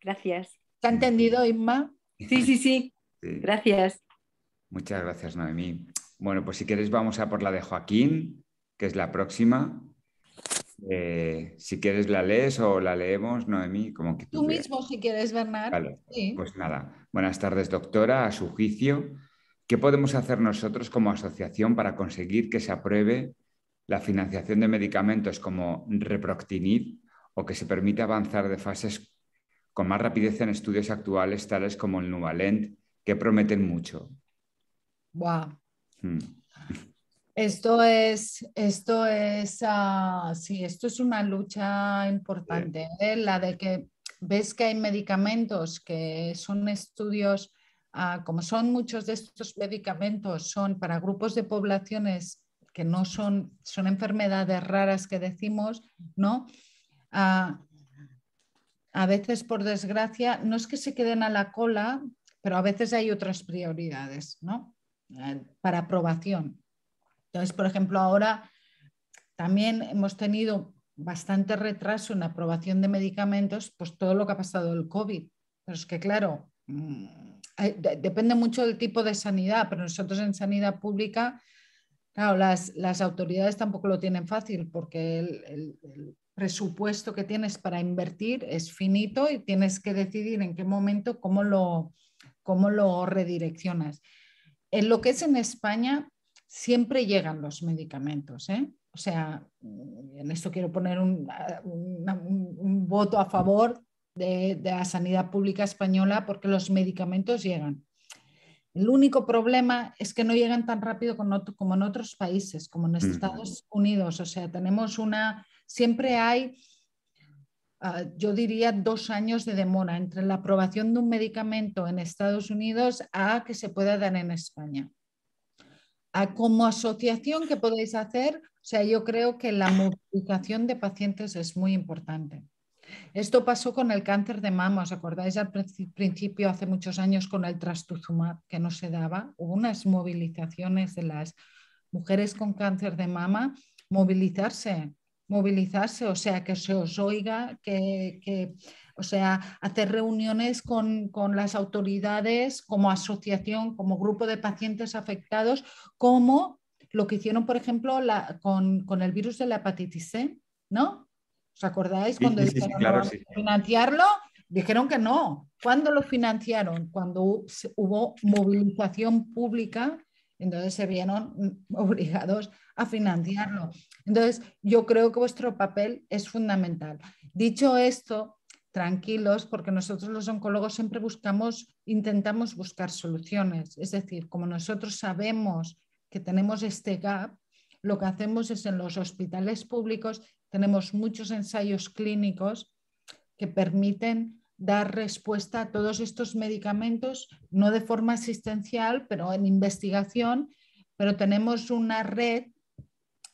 Gracias. ¿Te ha entendido, Inma? Sí, sí, sí. Gracias. Muchas gracias, Noemí. Bueno, pues si quieres vamos a por la de Joaquín, que es la próxima. Eh, si quieres la lees o la leemos, Noemí, como que tú, mismo si quieres, Bernardo. Pues nada, buenas tardes, doctora. A su juicio, ¿qué podemos hacer nosotros como asociación para conseguir que se apruebe la financiación de medicamentos como reproctinid o que se permita avanzar de fases con más rapidez en estudios actuales tales como el Nuvalent, que prometen mucho. Mm. Esto es, esto es, ah, sí, esto es una lucha importante, ¿eh? la de que ves que hay medicamentos que son estudios, ah, como son muchos de estos medicamentos, son para grupos de poblaciones que no son, son enfermedades raras que decimos, ¿no? Ah, a veces, por desgracia, no es que se queden a la cola, pero a veces hay otras prioridades, ¿no? Eh, para aprobación. Entonces, por ejemplo, ahora también hemos tenido bastante retraso en la aprobación de medicamentos, pues todo lo que ha pasado el COVID. Pero es que, claro, mm, depende mucho del tipo de sanidad, pero nosotros en sanidad pública, claro, las, las autoridades tampoco lo tienen fácil porque el presupuesto que tienes para invertir es finito y tienes que decidir en qué momento cómo lo, cómo lo redireccionas. En lo que es en España, siempre llegan los medicamentos. ¿eh? O sea, en esto quiero poner un, voto a favor de, de la sanidad pública española porque los medicamentos llegan. El único problema es que no llegan tan rápido como en otros países, como en Estados Unidos. O sea, tenemos una siempre hay, ah, yo diría, dos años de demora entre la aprobación de un medicamento en Estados Unidos a que se pueda dar en España. A como asociación que podéis hacer, o sea, yo creo que la movilización de pacientes es muy importante. Esto pasó con el cáncer de mama, ¿os acordáis al principio, hace muchos años, con el trastuzumab que no se daba? Hubo unas movilizaciones de las mujeres con cáncer de mama, movilizarse movilizarse, o sea, que se os oiga, que, o sea, hacer reuniones con, las autoridades como asociación, como grupo de pacientes afectados, como lo que hicieron, por ejemplo, con, el virus de la hepatitis C, ¿no? ¿Os acordáis cuando financiarlo? Dijeron que no. ¿Cuándo lo financiaron? Cuando hubo movilización pública, entonces se vieron obligados a financiarlo. Entonces, yo creo que vuestro papel es fundamental. Dicho esto, tranquilos, porque nosotros los oncólogos siempre buscamos, intentamos buscar soluciones. Es decir, como nosotros sabemos que tenemos este gap, lo que hacemos es en los hospitales públicos tenemos muchos ensayos clínicos que permiten dar respuesta a todos estos medicamentos, no de forma asistencial, pero en investigación, pero tenemos una red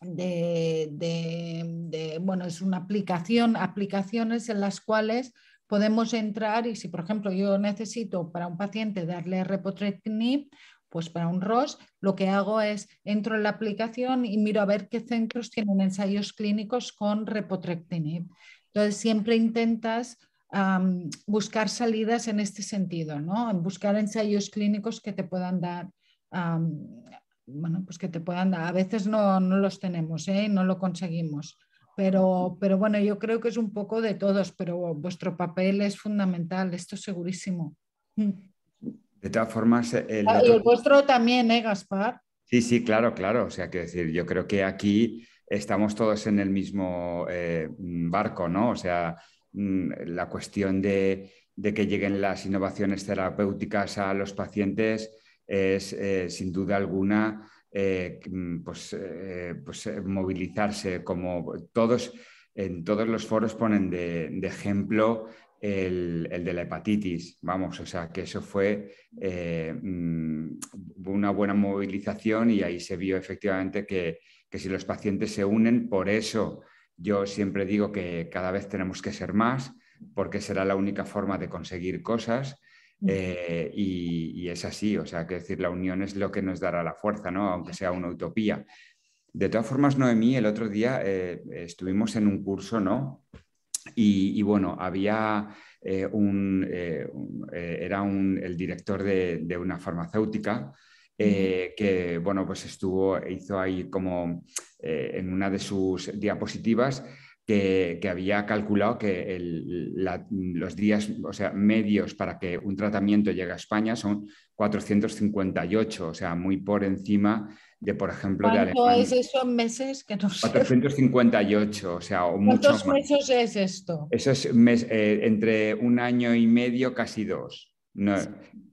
de, bueno, es una aplicación, aplicaciones en las cuales podemos entrar y si, por ejemplo, yo necesito para un paciente darle repotrectinib, pues para un ROS, lo que hago es entro en la aplicación y miro a ver qué centros tienen ensayos clínicos con repotrectinib. Entonces, siempre intentas buscar salidas en este sentido, ¿no? Buscar ensayos clínicos que te puedan dar bueno, pues que te puedan dar. A veces no, los tenemos, ¿eh? no lo conseguimos. Pero, bueno, yo creo que es un poco de todos, pero vuestro papel es fundamental, esto es segurísimo. De todas formas, el, ah, y el vuestro también, ¿eh, Gaspar? Sí, sí, claro, claro. O sea, que decir, yo creo que aquí estamos todos en el mismo eh, barco, ¿no? O sea, mm, la cuestión de que lleguen las innovaciones terapéuticas a los pacientes es eh, sin duda alguna eh, mm, pues, eh, pues, movilizarse, como todos en todos los foros ponen de, ejemplo el, de la hepatitis, vamos, o sea que eso fue mm, una buena movilización y ahí se vio efectivamente que si los pacientes se unen, por eso yo siempre digo que cada vez tenemos que ser más, porque será la única forma de conseguir cosas eh, y, es así, o sea, que decir, la unión es lo que nos dará la fuerza, aunque sea una utopía. De todas formas, Noemí, el otro día eh, estuvimos en un curso, ¿no? Y, bueno, había eh, un, era el director de, una farmacéutica, que bueno, pues estuvo, hizo ahí como en una de sus diapositivas, que, había calculado que los días, o sea, medios para que un tratamiento llegue a España son 458, o sea, muy por encima de, por ejemplo, de Alemania. ¿Cuánto es eso en meses? Que 458, o sea, o mucho ¿Cuántos meses es esto? Eso es eh, entre un año y medio, casi dos. No,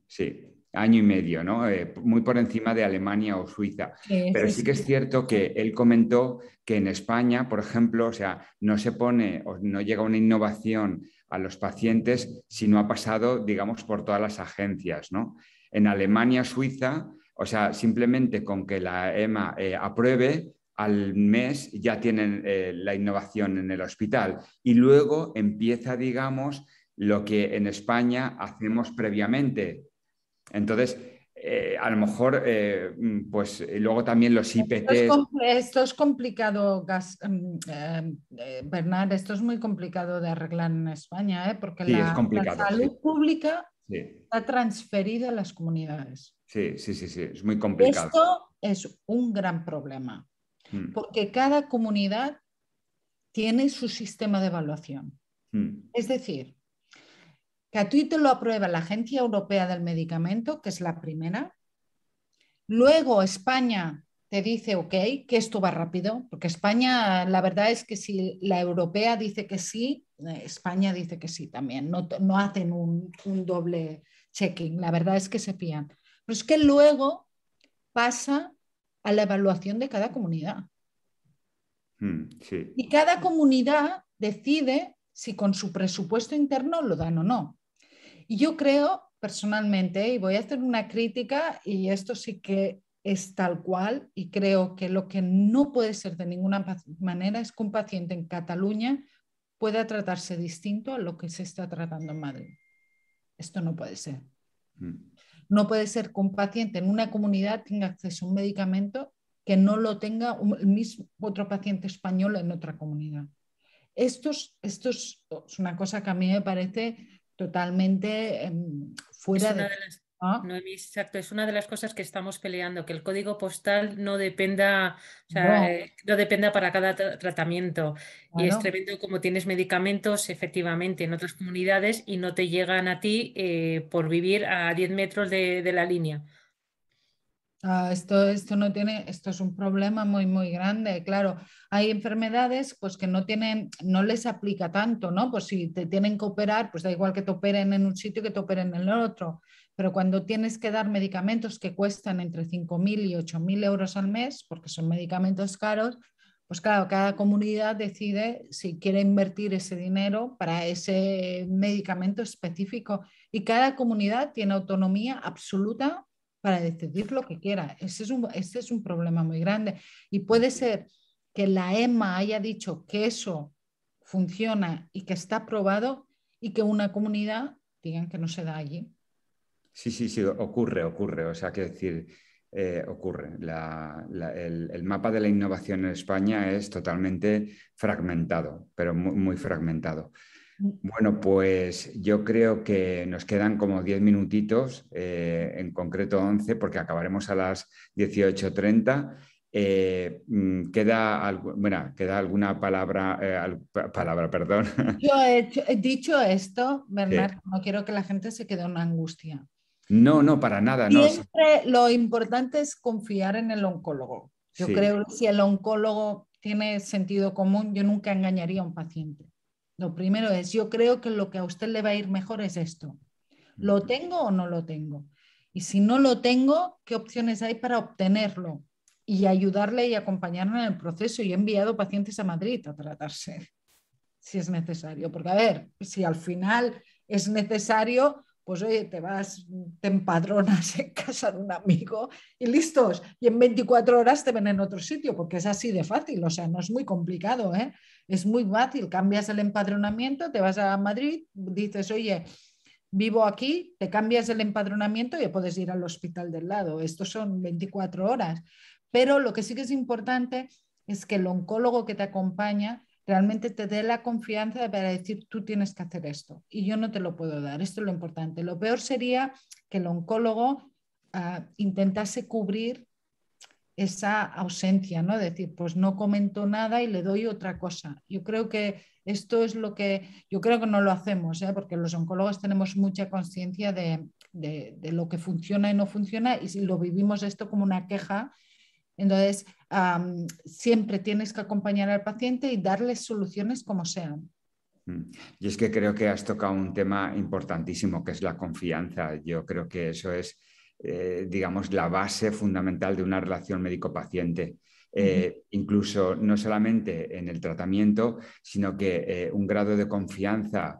sí año y medio, ¿no? Eh, muy por encima de Alemania o Suiza. Pero sí, que es cierto que él comentó que en España, por ejemplo, o sea, no se pone o no llega una innovación a los pacientes si no ha pasado, digamos, por todas las agencias, ¿no? En Alemania, Suiza, o sea, simplemente con que la EMA eh, apruebe, al mes ya tienen eh, la innovación en el hospital y luego empieza, digamos, lo que en España hacemos previamente, entonces, eh, a lo mejor, eh, pues eh, luego también los IPT. Esto, es complicado, em, em, Bernard, esto es muy complicado de arreglar en España, porque la, salud pública está transferida a las comunidades. Sí, sí, sí, sí, es muy complicado. Esto es un gran problema, mm. porque cada comunidad tiene su sistema de evaluación. Mm. Es decir, que a ti te lo aprueba la Agencia Europea del Medicamento, que es la primera. Luego España te dice, ok, que esto va rápido, porque España, la verdad es que si la europea dice que sí, eh, España dice que sí también, no, hacen un, doble checking, la verdad es que se fían. Pero es que luego pasa a la evaluación de cada comunidad. Hmm, y cada comunidad decide si con su presupuesto interno lo dan o no yo creo personalmente, y voy a hacer una crítica, y esto sí que es tal cual, y creo que lo que no puede ser de ninguna manera es que un paciente en Cataluña pueda tratarse distinto a lo que se está tratando en Madrid. Esto no puede ser. Mm. No puede ser que un paciente en una comunidad tenga acceso a un medicamento que no lo tenga el mismo, otro paciente español en otra comunidad. Esto es una cosa que a mí me parece totalmente em, fuera de... exacto, es una de las cosas que estamos peleando, que el código postal no dependa, eh, no. dependa para cada tratamiento. Y es tremendo como tienes medicamentos efectivamente en otras comunidades y no te llegan a ti eh, por vivir a 10 metros de, de la línea. Ah, esto, esto, no tiene, esto es un problema muy, muy grande. Claro, hay enfermedades pues, que no tienen, no les aplica tanto, ¿no? Pues si te tienen que operar, pues da igual que te operen en un sitio que te operen en el otro. Pero cuando tienes que dar medicamentos que cuestan entre 5.000 y 8.000 euros al mes, porque son medicamentos caros, pues claro, cada comunidad decide si quiere invertir ese dinero para ese medicamento específico y cada comunidad tiene autonomía absoluta para decidir lo que quiera. Ese es un, problema muy grande. Y puede ser que la EMA haya dicho que eso funciona y que está aprobado y que una comunidad digan que no se da allí. Sí, sí, sí, ocurre, ocurre. O sea, que decir, eh, ocurre. el, mapa de la innovación en España es totalmente fragmentado, pero muy fragmentado. Bueno, pues yo creo que nos quedan como 10 minutitos, eh, en concreto 11, porque acabaremos a las 18.30. Eh, mm, queda, queda alguna palabra, eh, palabra perdón. Yo he, dicho esto, Bernardo, no quiero que la gente se quede en angustia. No, no, para nada. lo importante es confiar en el oncólogo. Yo creo que si el oncólogo tiene sentido común, yo nunca engañaría a un paciente. Lo primero es, yo creo que lo que a usted le va a ir mejor es esto. ¿Lo tengo o no lo tengo? Y si no lo tengo, ¿qué opciones hay para obtenerlo? Y ayudarle y acompañarle en el proceso. Y he enviado pacientes a Madrid a tratarse, si es necesario. Porque, a ver, si al final es necesario, pues oye, te vas, te empadronas en casa de un amigo y listos. Y en 24 horas te ven en otro sitio, porque es así de fácil, o sea, no es muy complicado, ¿eh? es muy fácil. Cambias el empadronamiento, te vas a Madrid, dices, oye, vivo aquí, te cambias el empadronamiento y puedes ir al hospital del lado. Estos son 24 horas. Pero lo que sí que es importante es que el oncólogo que te acompaña realmente te dé la confianza para decir, tú tienes que hacer esto y yo no te lo puedo dar. Esto es lo importante. Lo peor sería que el oncólogo ah, intentase cubrir esa ausencia, ¿no? Decir, pues no comento nada y le doy otra cosa. Yo creo que esto es lo que, yo creo que no lo hacemos, ¿eh? porque los oncólogos tenemos mucha conciencia de, de, lo que funciona y no funciona y si lo vivimos esto como una queja entonces, siempre tienes que acompañar al paciente y darle soluciones como sean. Mm. Y es que creo que has tocado un tema importantísimo, que es la confianza. Yo creo que eso es, eh, digamos, la base fundamental de una relación médico-paciente. Eh, incluso no solamente en el tratamiento, sino que eh, un grado de confianza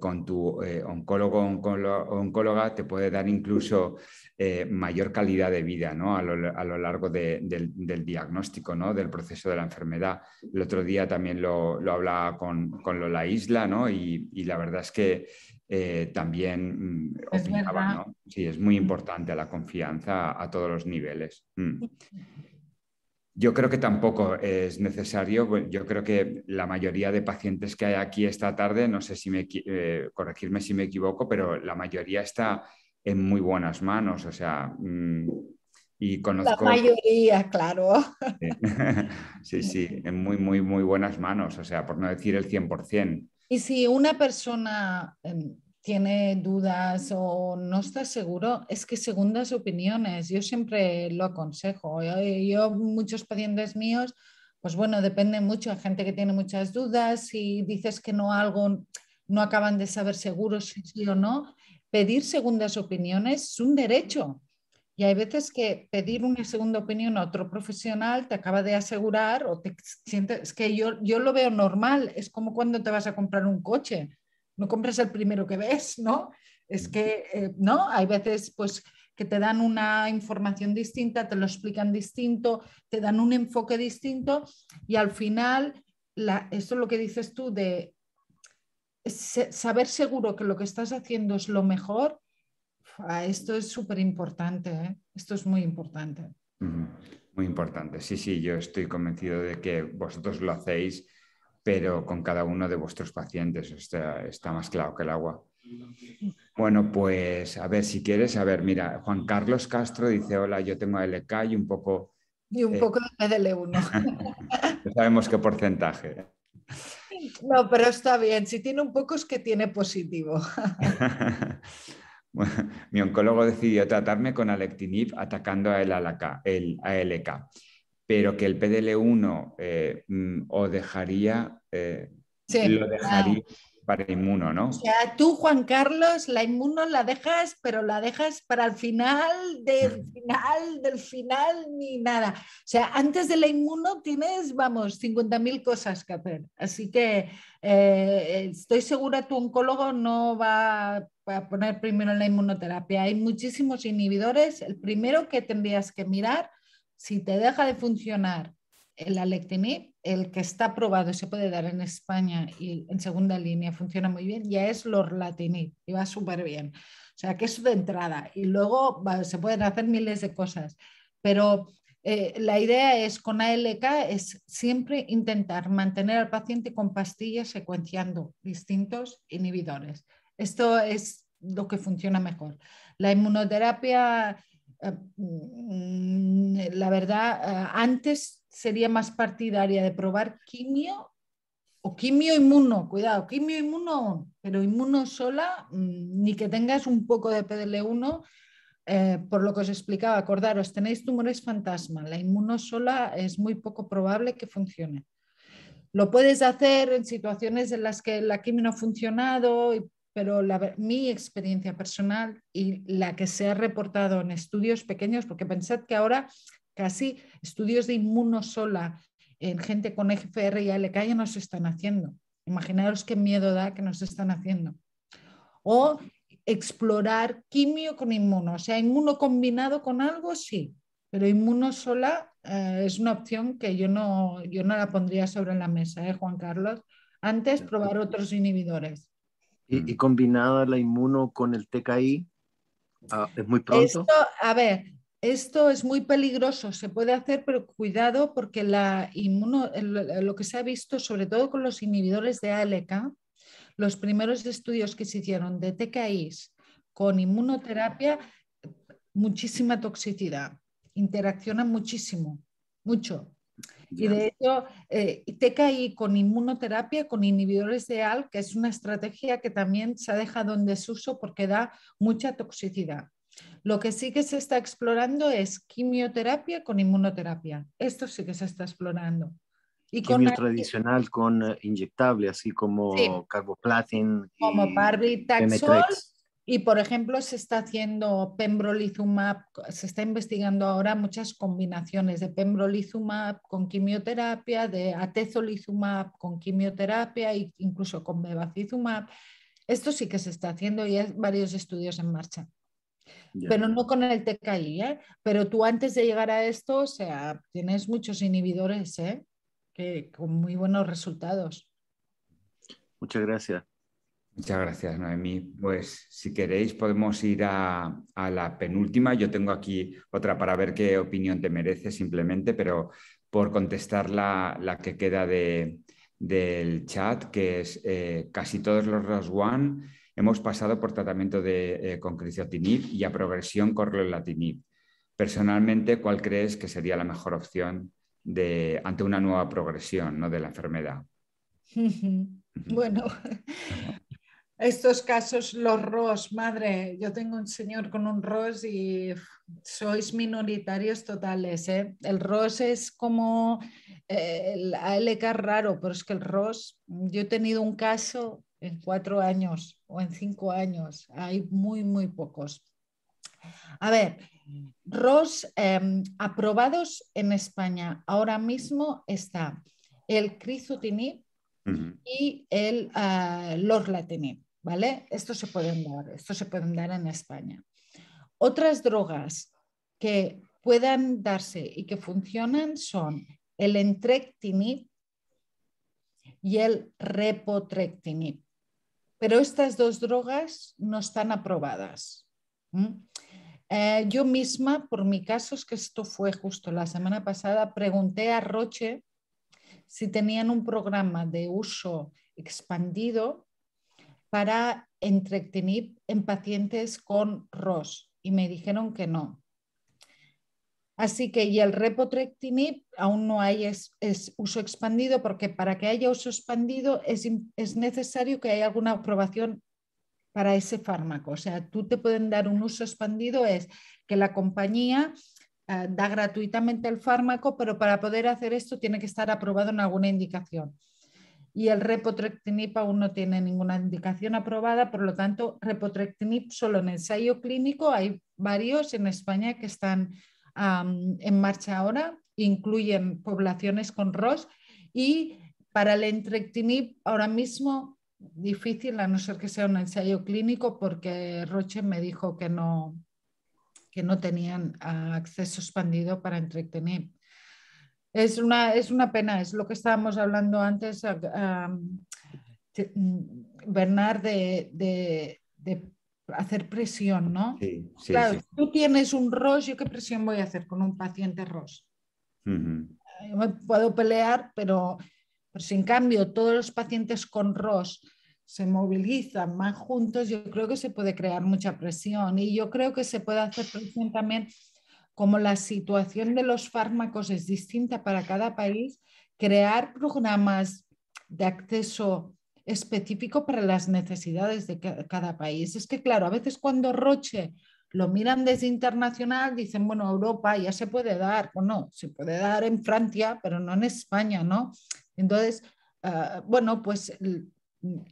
con tu oncólogo o oncóloga te puede dar incluso eh, mayor calidad de vida a, lo, largo del, diagnóstico, del proceso de la enfermedad. El otro día también lo, hablaba con, Lola Isla y, la verdad es que eh, también mm, es muy importante la confianza a, todos los niveles. Mm. Yo creo que tampoco es necesario. Yo creo que la mayoría de pacientes que hay aquí esta tarde, no sé si me eh, corregirme si me equivoco, pero la mayoría está en muy buenas manos, o sea, mm, y conozco... La mayoría, claro. Sí, sí, en muy, muy, muy buenas manos, o sea, por no decir el 100%. Y si una persona em, tiene dudas o no está seguro, es que segundas opiniones, yo siempre lo aconsejo. Yo, yo muchos pacientes míos, pues bueno, depende mucho, hay gente que tiene muchas dudas y dices que no algo, no acaban de saber seguros si sí o no, pedir segundas opiniones es un derecho. Y hay veces que pedir una segunda opinión a otro profesional te acaba de asegurar o te sientes, es que yo, yo lo veo normal, es como cuando te vas a comprar un coche, no compras el primero que ves, ¿no? Es que, eh, ¿no? Hay veces pues que te dan una información distinta, te lo explican distinto, te dan un enfoque distinto y al final, esto es lo que dices tú de saber seguro que lo que estás haciendo es lo mejor, ah, esto es súper importante, ¿eh? esto es muy importante. Muy importante, sí, sí, yo estoy convencido de que vosotros lo hacéis, pero con cada uno de vuestros pacientes, está, más claro que el agua. Bueno, pues a ver si quieres, a ver, mira, Juan Carlos Castro dice, hola, yo tengo LK y un poco... Y un poco de PDL1. sabemos qué porcentaje. No, pero está bien. Si tiene un poco es que tiene positivo. mi oncólogo decidió tratarme con alectinib atacando a ALK, el ALK pero que el PDL1 eh, mm, o dejaría, eh, lo dejaría, ah para inmuno, ¿no? O sea, tú, Juan Carlos, la inmuno la dejas, pero la dejas para el final del final del final ni nada. O sea, antes de la inmuno tienes, vamos, 50.000 cosas que hacer. Así que eh, estoy segura tu oncólogo no va a poner primero la inmunoterapia. Hay muchísimos inhibidores. El primero que tendrías que mirar, si te deja de funcionar el Alectinib, el que está aprobado y se puede dar en España y en segunda línea funciona muy bien, ya es Lorlatinib y va súper bien. O sea, que es de entrada y luego se pueden hacer miles de cosas, pero eh, la idea es con ALK es siempre intentar mantener al paciente con pastillas secuenciando distintos inhibidores. Esto es lo que funciona mejor. La inmunoterapia eh, mm, mm, la verdad, eh, antes sería más partidaria de probar quimio o quimio inmuno, cuidado, quimio inmuno, pero inmuno sola, mm, ni que tengas un poco de PDL1, eh, por lo que os explicaba, acordaros, tenéis tumores fantasma, la inmuno sola es muy poco probable que funcione. Lo puedes hacer en situaciones en las que la quimio no ha funcionado y pero mi experiencia personal y la que se ha reportado en estudios pequeños, porque pensad que ahora casi estudios de inmunosola en gente con EGFR y ALK ya nos están haciendo. Imaginaros qué miedo da que nos están haciendo. O explorar quimio con inmuno, o sea, inmuno combinado con algo, sí, pero inmuno sola eh, es una opción que yo no, yo no la pondría sobre la mesa, ¿eh, Juan Carlos? Antes probar otros inhibidores. Y, mm. combinada la inmuno con el TKI, ah, es muy pronto. a ver, esto es muy peligroso, se puede hacer, pero cuidado porque la inmuno, lo que se ha visto, sobre todo con los inhibidores de ALK, los primeros estudios que se hicieron de TKIs con inmunoterapia, muchísima toxicidad, interaccionan muchísimo, mucho. Y de hecho, eh, TKI con inmunoterapia, con inhibidores de ALK, que es una estrategia que también se ha dejado en desuso porque da mucha toxicidad. Lo que sí que se está explorando es quimioterapia con inmunoterapia. Esto sí que se está explorando. Y quimio con tradicional con eh, inyectable, así como sí. carboplatin. Como y y, por ejemplo, se está haciendo pembrolizumab, se está investigando ahora muchas combinaciones de pembrolizumab con quimioterapia, de atezolizumab con quimioterapia e incluso con bevacizumab. Esto sí que se está haciendo y hay varios estudios en marcha. Pero no con el TKI, ¿eh? Pero tú antes de llegar a esto, o sea, tienes muchos inhibidores, ¿eh? con muy buenos resultados. Muchas gracias. Muchas gracias, Noemí. Pues si queréis podemos ir a, la penúltima. Yo tengo aquí otra para ver qué opinión te merece simplemente, pero por contestar la, que queda del chat, que es eh, casi todos los ras 1 hemos pasado por tratamiento de, eh, con y a progresión con relatinib. Personalmente, ¿cuál crees que sería la mejor opción ante una nueva progresión ¿no? de la enfermedad? bueno, estos casos, los ROS, madre, yo tengo un señor con un ROS y sois minoritarios totales. ¿eh? El ROS es como eh, el ALK raro, pero es que el ROS, yo he tenido un caso en cuatro años o en cinco años, hay muy, muy pocos. A ver, ROS em, aprobados en España ahora mismo está el crizotinib y el uh, ¿vale? Esto se pueden dar, esto se pueden dar en España. Otras drogas que puedan darse y que funcionan son el entrectinib y el repotrectinib. Pero estas dos drogas no están aprobadas. Eh, yo misma, por mi caso, es que esto fue justo la semana pasada, pregunté a Roche si tenían un programa de uso expandido para entrectinib en pacientes con ROS y me dijeron que no. Así que, y el repotrectinib aún no hay uso expandido porque para que haya uso expandido es, necesario que haya alguna aprobación para ese fármaco. O sea, tú te pueden dar un uso expandido, es que la compañía eh, da gratuitamente el fármaco, pero para poder hacer esto tiene que estar aprobado en alguna indicación y el repotrectinib aún no tiene ninguna indicación aprobada, por lo tanto, repotrectinib solo en ensayo clínico, hay varios en España que están en marcha ahora, incluyen poblaciones con ROS y para el entrectinib ahora mismo difícil, a no ser que sea un ensayo clínico, porque Roche me dijo que no, que no tenían acceso expandido para entrectinib. Es una, es una pena, es lo que estábamos hablando antes, mm, Bernard, de, hacer presión, ¿no? Sí, sí, claro, tú tienes un ROS, ¿yo qué presión voy a hacer con un paciente ROS? puedo pelear, pero, pero si en cambio todos los pacientes con ROS se movilizan más juntos, yo creo que se puede crear mucha presión y yo creo que se puede hacer presión también como la situación de los fármacos es distinta para cada país, crear programas de acceso específico para las necesidades de cada país. Es que, claro, a veces cuando Roche lo miran desde internacional, dicen, bueno, Europa ya se puede dar, bueno, se puede dar en Francia, pero no en España, ¿no? Entonces, ah, bueno, pues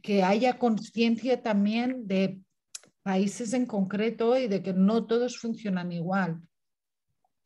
que haya conciencia también de países en concreto y de que no todos funcionan igual.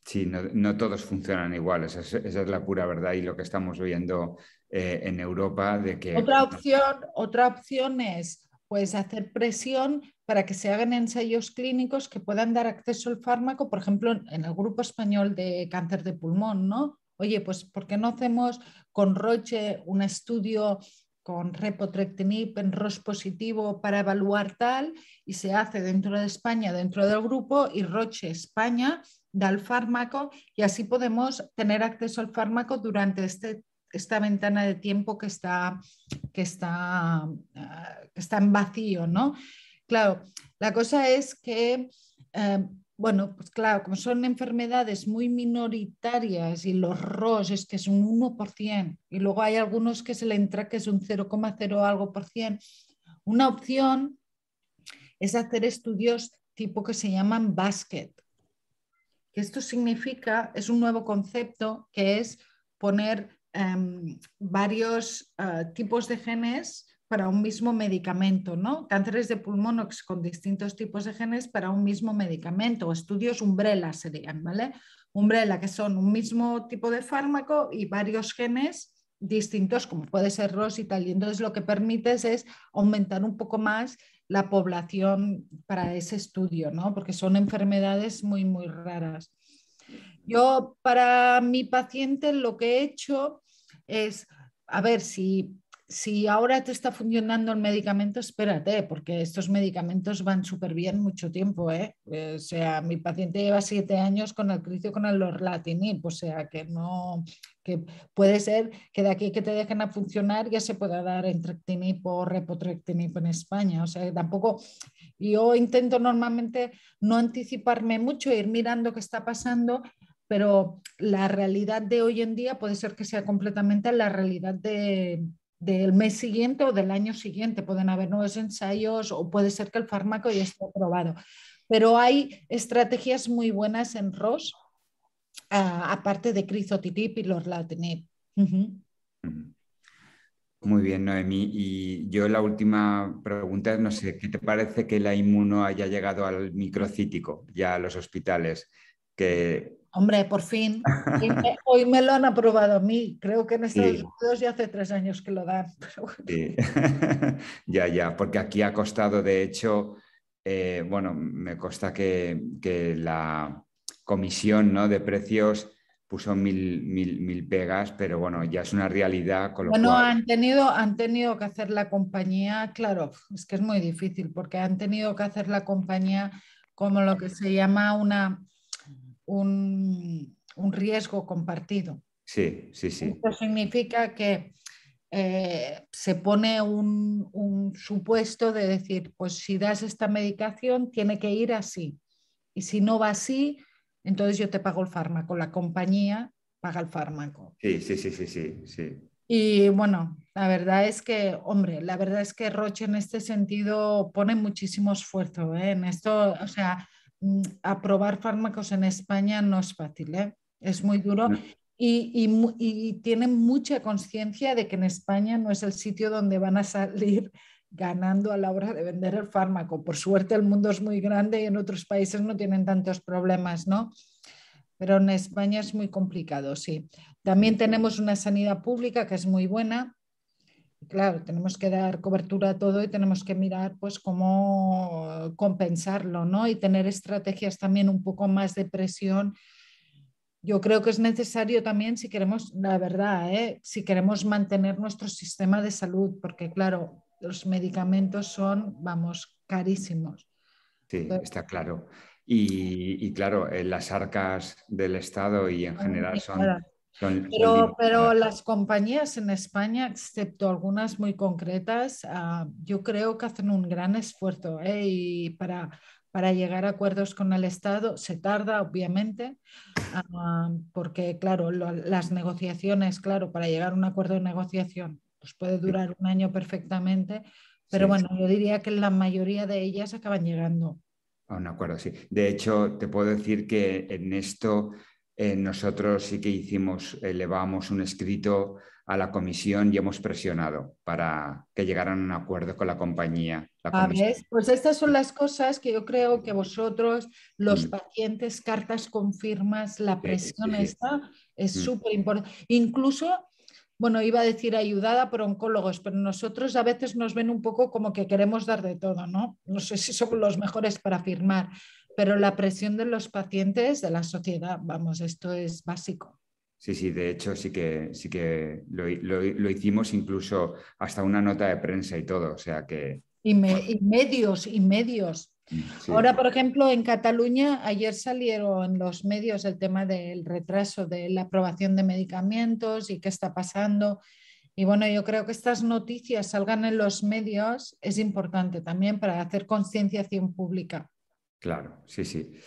Sí, no, todos funcionan igual, esa es, la pura verdad y lo que estamos viendo eh, en Europa de que... Otra opción, otra opción es pues, hacer presión para que se hagan ensayos clínicos que puedan dar acceso al fármaco, por ejemplo, en el grupo español de cáncer de pulmón, ¿no? Oye, pues ¿por qué no hacemos con Roche un estudio con repotrectinib en ROS positivo para evaluar tal y se hace dentro de España, dentro del grupo y Roche España el fármaco y así podemos tener acceso al fármaco durante este, esta ventana de tiempo que está, que está, eh, que está en vacío, ¿no? Claro, la cosa es que, eh, bueno, pues claro, como son enfermedades muy minoritarias y los ROS es que es un 1%, y luego hay algunos que se le entra que es un 0,0 algo por cien, una opción es hacer estudios tipo que se llaman basket, que esto significa, es un nuevo concepto que es poner em, varios eh, tipos de genes para un mismo medicamento, ¿no? Cánceres de pulmón con distintos tipos de genes para un mismo medicamento, o estudios umbrella serían, ¿vale? Umbrella, que son un mismo tipo de fármaco y varios genes distintos, como puede ser ROS y tal. Y entonces lo que permites es aumentar un poco más la población para ese estudio, ¿no? porque son enfermedades muy, muy raras. Yo para mi paciente lo que he hecho es, a ver, si si ahora te está funcionando el medicamento, espérate, porque estos medicamentos van súper bien mucho tiempo. ¿eh? ¿eh? O sea, mi paciente lleva siete años con el cricio, con el lorlatinib, o sea, que no, que puede ser que de aquí que te dejen a funcionar ya se pueda dar entrectinib o repotrectinib en España. O sea, tampoco yo intento normalmente no anticiparme mucho, e ir mirando qué está pasando, pero la realidad de hoy en día puede ser que sea completamente la realidad de del mes siguiente o del año siguiente. Pueden haber nuevos ensayos o puede ser que el fármaco ya esté aprobado. Pero hay estrategias muy buenas en ROS, ah, aparte de crizotitip y los Uh Muy bien, Noemí. Y yo la última pregunta es, no sé, ¿qué te parece que la inmuno haya llegado al microcítico, ya a los hospitales? Que Hombre, por fin. hoy me lo han aprobado a mí. Creo que en Estados Unidos ya hace tres años que lo dan. ya, ya, porque aquí ha costado, de hecho, eh, bueno, me consta que, la comisión ¿no? de precios puso mil, mil, mil, pegas, pero bueno, ya es una realidad. bueno, han, tenido, han tenido que hacer la compañía, claro, es que es muy difícil, porque han tenido que hacer la compañía como lo que se llama una un, riesgo compartido. Sí, sí, sí. Esto significa que eh, se pone un, supuesto de decir, pues si das esta medicación tiene que ir así. Y si no va así, entonces yo te pago el fármaco, la compañía paga el fármaco. Sí, sí, sí, sí, sí. Y bueno, la verdad es que, hombre, la verdad es que Roche en este sentido pone muchísimo esfuerzo ¿eh? en esto, o sea, Mm, aprobar fármacos en España no es fácil, ¿eh? es muy duro. Y, y tienen mucha conciencia de que en España no es el sitio donde van a salir ganando a la hora de vender el fármaco. Por suerte el mundo es muy grande y en otros países no tienen tantos problemas, ¿no? Pero en España es muy complicado, sí. También tenemos una sanidad pública que es muy buena, claro, tenemos que dar cobertura a todo y tenemos que mirar pues cómo eh, compensarlo, ¿no? Y tener estrategias también un poco más de presión. Yo creo que es necesario también si queremos, la verdad, ¿eh? si queremos mantener nuestro sistema de salud, porque claro, los medicamentos son, vamos, carísimos. Sí, está claro. Y, claro, eh, las arcas del Estado y en general son pero, pero las compañías en España, excepto algunas muy concretas, ah, yo creo que hacen un gran esfuerzo ¿eh? y para, para llegar a acuerdos con el Estado. Se tarda, obviamente, ah, porque, claro, las negociaciones, claro, para llegar a un acuerdo de negociación, pues puede durar un año perfectamente, pero bueno, yo diría que la mayoría de ellas acaban llegando. A un acuerdo, sí. De hecho, te puedo decir que en esto eh, nosotros sí que hicimos, elevamos un escrito a la comisión y hemos presionado para que llegaran a un acuerdo con la compañía. Ah, pues estas son las cosas que yo creo que vosotros, los mm. pacientes, cartas con firmas, la presión es mm. súper importante. Incluso bueno, iba a decir ayudada por oncólogos, pero nosotros a veces nos ven un poco como que queremos dar de todo, ¿no? No sé si somos los mejores para firmar, pero la presión de los pacientes, de la sociedad, vamos, esto es básico. Sí, sí, de hecho sí que, sí que lo, hicimos incluso hasta una nota de prensa y todo, o sea que... Y, medios, y medios. Mm, Ahora, por ejemplo, en Cataluña, ayer salieron en los medios el tema del retraso de la aprobación de medicamentos y qué está pasando. Y bueno, yo creo que estas noticias salgan en los medios es importante también para hacer concienciación pública. Claro, sí, sí.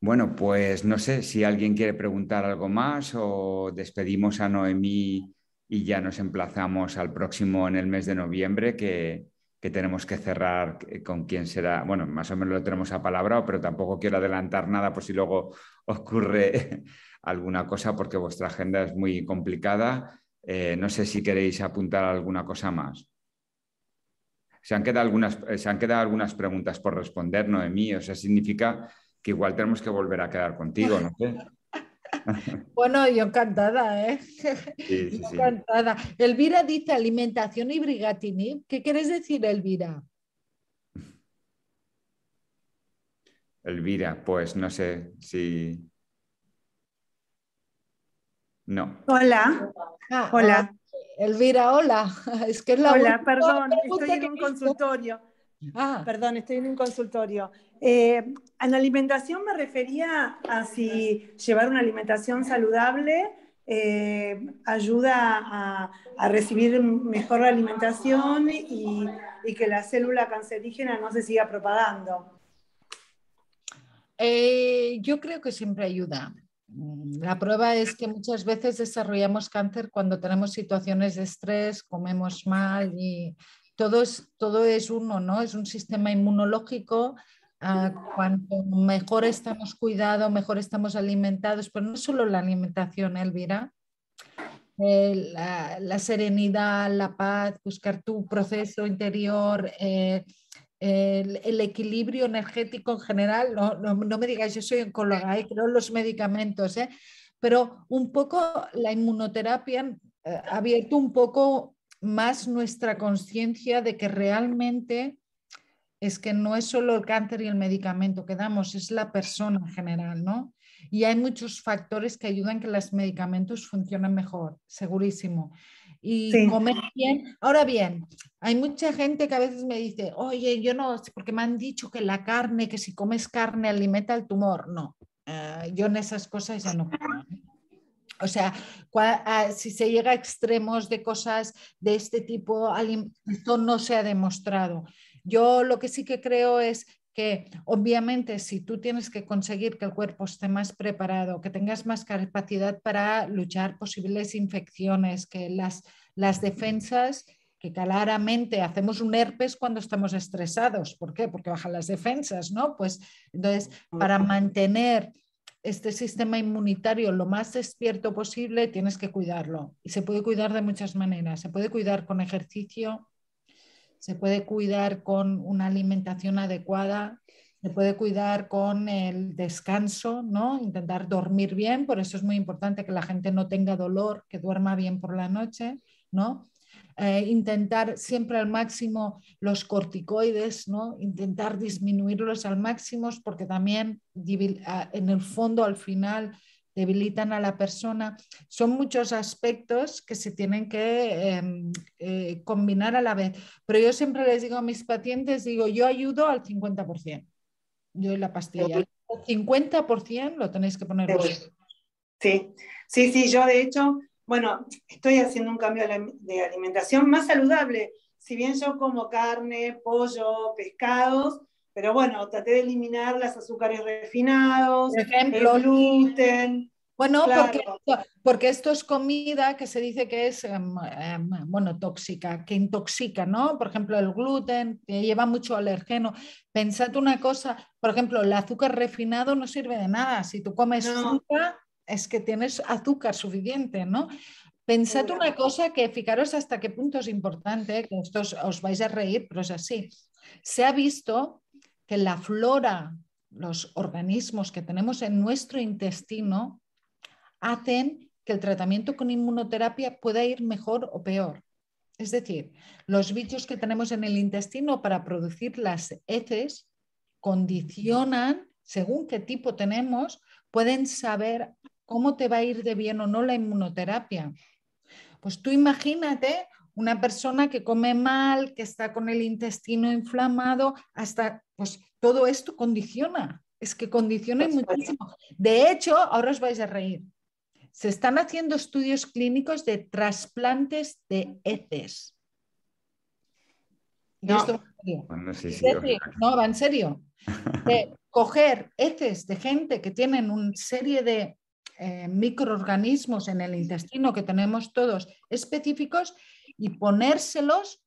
Bueno, pues no sé si alguien quiere preguntar algo más o despedimos a Noemí y ya nos emplazamos al próximo en el mes de noviembre que, tenemos que cerrar con quién será. Bueno, más o menos lo tenemos a palabra, pero tampoco quiero adelantar nada por si luego ocurre alguna cosa porque vuestra agenda es muy complicada. Eh, no sé si queréis apuntar alguna cosa más. Se han quedado algunas, eh, se han quedado algunas preguntas por responder, Noemí. O sea, significa que igual tenemos que volver a quedar contigo, ¿no? Bueno, yo encantada, ¿eh? encantada. Elvira dice alimentación y brigatini. ¿Qué quieres decir, Elvira? Elvira, pues no sé si. No. Hola. Ah, hola. Ah. Elvira, hola. Hola, ah. perdón, estoy en un consultorio. Perdón, eh, estoy en un consultorio. En en alimentación me refería a si llevar una alimentación saludable eh, ayuda a, recibir mejor la alimentación y, que la célula cancerígena no se siga propagando. Eh, yo creo que siempre ayuda. Mm, la prueba es que muchas veces desarrollamos cáncer cuando tenemos situaciones de estrés, comemos mal y todo es, todo es uno, ¿no? Es un sistema inmunológico. cuando ah, cuanto mejor estamos cuidados, mejor estamos alimentados, pero no solo la alimentación, Elvira, eh, la, serenidad, la paz, buscar tu proceso interior, eh, el, equilibrio energético en general, no, me digáis, yo soy oncóloga y ¿eh? creo los medicamentos, ¿eh? pero un poco la inmunoterapia eh, ha abierto un poco más nuestra conciencia de que realmente es que no es solo el cáncer y el medicamento que damos, es la persona en general, ¿no? Y hay muchos factores que ayudan que los medicamentos funcionen mejor, segurísimo y comer bien. Ahora bien, hay mucha gente que a veces me dice, oye, yo no porque me han dicho que la carne, que si comes carne alimenta el tumor. No, ah, yo en esas cosas ya no ¿eh? O sea, ah, si se llega a extremos de cosas de este tipo, esto no se ha demostrado. Yo lo que sí que creo es obviamente si tú tienes que conseguir que el cuerpo esté más preparado, que tengas más capacidad para luchar posibles infecciones, que las, las defensas que claramente hacemos un herpes cuando estamos estresados. ¿Por qué? Porque bajan las defensas, ¿no? Pues entonces, para mantener este sistema inmunitario lo más despierto posible, tienes que cuidarlo. Y se puede cuidar de muchas maneras. Se puede cuidar con ejercicio, se puede cuidar con una alimentación adecuada, se puede cuidar con el descanso, ¿no? Intentar dormir bien, por eso es muy importante que la gente no tenga dolor, que duerma bien por la noche, ¿no? Eh, intentar siempre al máximo los corticoides, ¿no? intentar disminuirlos al máximo, porque también ah, en el fondo, al final, debilitan a la persona. Son muchos aspectos que se tienen que em, eh, combinar a la vez. Pero yo siempre les digo a mis pacientes, digo, yo ayudo al 50%. Yo la pastilla. El 50% lo tenéis que poner Sí, sí, sí, yo de hecho, bueno, estoy haciendo un cambio de alimentación más saludable. Si bien yo como carne, pollo, pescados, pero bueno, traté de eliminar las azúcares refinados, el gluten. Bueno, porque, esto, es comida que se dice que es em, em, bueno, tóxica, que intoxica, ¿no? Por ejemplo, el gluten, que lleva mucho alergeno. Pensad una cosa, por ejemplo, el azúcar refinado no sirve de nada. Si tú comes fruta, es que tienes azúcar suficiente, ¿no? Pensad una cosa que fijaros hasta qué punto es importante, que esto os vais a reír, pero es así. Se ha visto que la flora, los organismos que tenemos en nuestro intestino, hacen que el tratamiento con inmunoterapia pueda ir mejor o peor. Es decir, los bichos que tenemos en el intestino para producir las heces condicionan, según qué tipo tenemos, pueden saber cómo te va a ir de bien o no la inmunoterapia. Pues tú imagínate una persona que come mal, que está con el intestino inflamado, hasta, pues todo esto condiciona, es que condiciona pues, muchísimo. De hecho, ahora os vais a reír, se están haciendo estudios clínicos de trasplantes de heces. No, va en serio. no, en serio. De coger heces de gente que tienen una serie de eh, microorganismos en el intestino que tenemos todos específicos y ponérselos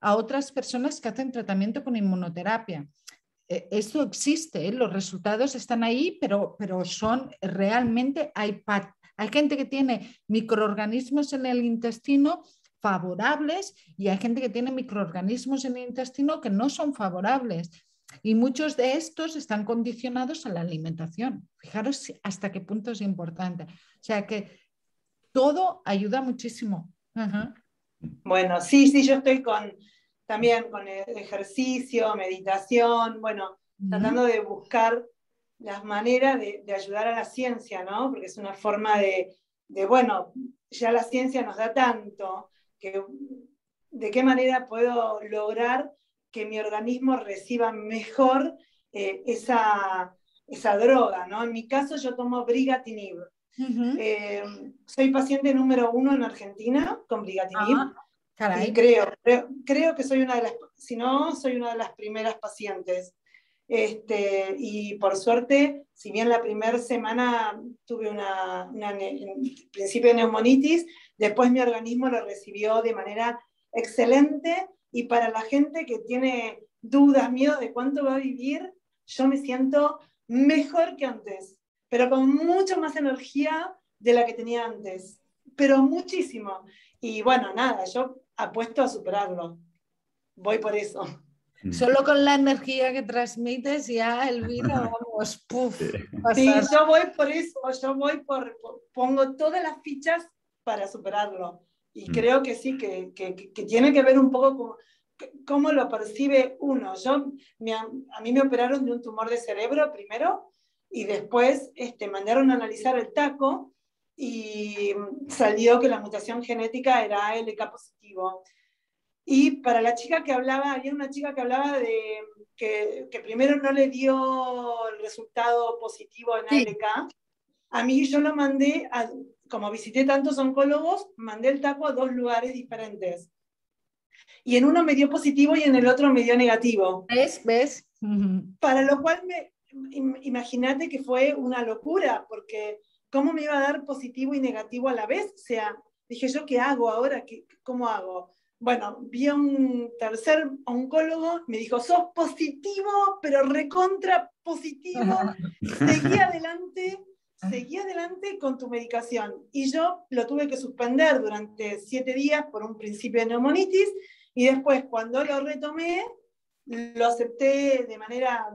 a otras personas que hacen tratamiento con inmunoterapia. E, esto existe, ¿eh? los resultados están ahí, pero, pero son realmente, hay, hay gente que tiene microorganismos en el intestino favorables y hay gente que tiene microorganismos en el intestino que no son favorables. Y muchos de estos están condicionados a la alimentación. Fijaros hasta qué punto es importante. O sea que todo ayuda muchísimo. Ajá. Bueno, sí, sí, yo estoy con también con e-, ejercicio, meditación, bueno, tratando de buscar las maneras de, ayudar a la ciencia, ¿no? Porque es una forma de, bueno, ya la ciencia nos da tanto, que de qué manera puedo lograr que mi organismo reciba mejor eh, esa, esa droga, ¿no? En mi caso yo tomo brigatinib, eh, soy paciente número uno en Argentina con Brigatinib. Ah, y creo, creo, que soy una de las, si no, soy una de las primeras pacientes. Este, y por suerte, si bien la primera semana tuve una, principio de neumonitis, después mi organismo lo recibió de manera excelente y para la gente que tiene dudas, miedo de cuánto va a vivir, yo me siento mejor que antes pero con mucho más energía de la que tenía antes, pero muchísimo. Y bueno, nada, yo apuesto a superarlo. Voy por eso. Mm. Solo con la energía que transmites ya, el vamos, puff. Sí, yo voy por eso, yo voy por, pongo todas las fichas para superarlo. Y mm. creo que sí, que, que, tiene que ver un poco con cómo lo percibe uno. Yo, a mí me operaron de un tumor de cerebro primero y después este, mandaron a analizar el taco y salió que la mutación genética era ALK positivo. Y para la chica que hablaba, había una chica que hablaba de que, primero no le dio el resultado positivo en ALK. A mí yo lo mandé, como visité tantos oncólogos, mandé el taco a dos lugares diferentes. Y en uno me dio positivo y en el otro me dio negativo. ¿Ves? ¿Ves? Para lo cual me, imagínate que fue una locura, porque ¿cómo me iba a dar positivo y negativo a la vez? O sea, dije yo, ¿qué hago ahora? ¿Qué, ¿Cómo hago? Bueno, vi a un tercer oncólogo, me dijo, sos positivo, pero recontra positivo, seguí adelante, seguí adelante con tu medicación. Y yo lo tuve que suspender durante siete días por un principio de neumonitis, y después cuando lo retomé, lo acepté de manera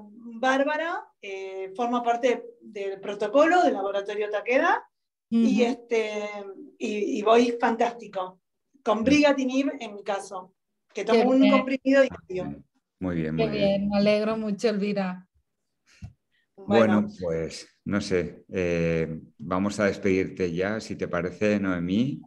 Bárbara eh, forma parte del protocolo del laboratorio Taqueda y, este, y, voy fantástico, con Brigatinib en mi caso, que tomo un comprimido y Muy bien, muy bien. Me alegro mucho, Elvira. Bueno, pues no sé, eh, vamos a despedirte ya, si te parece, Noemí.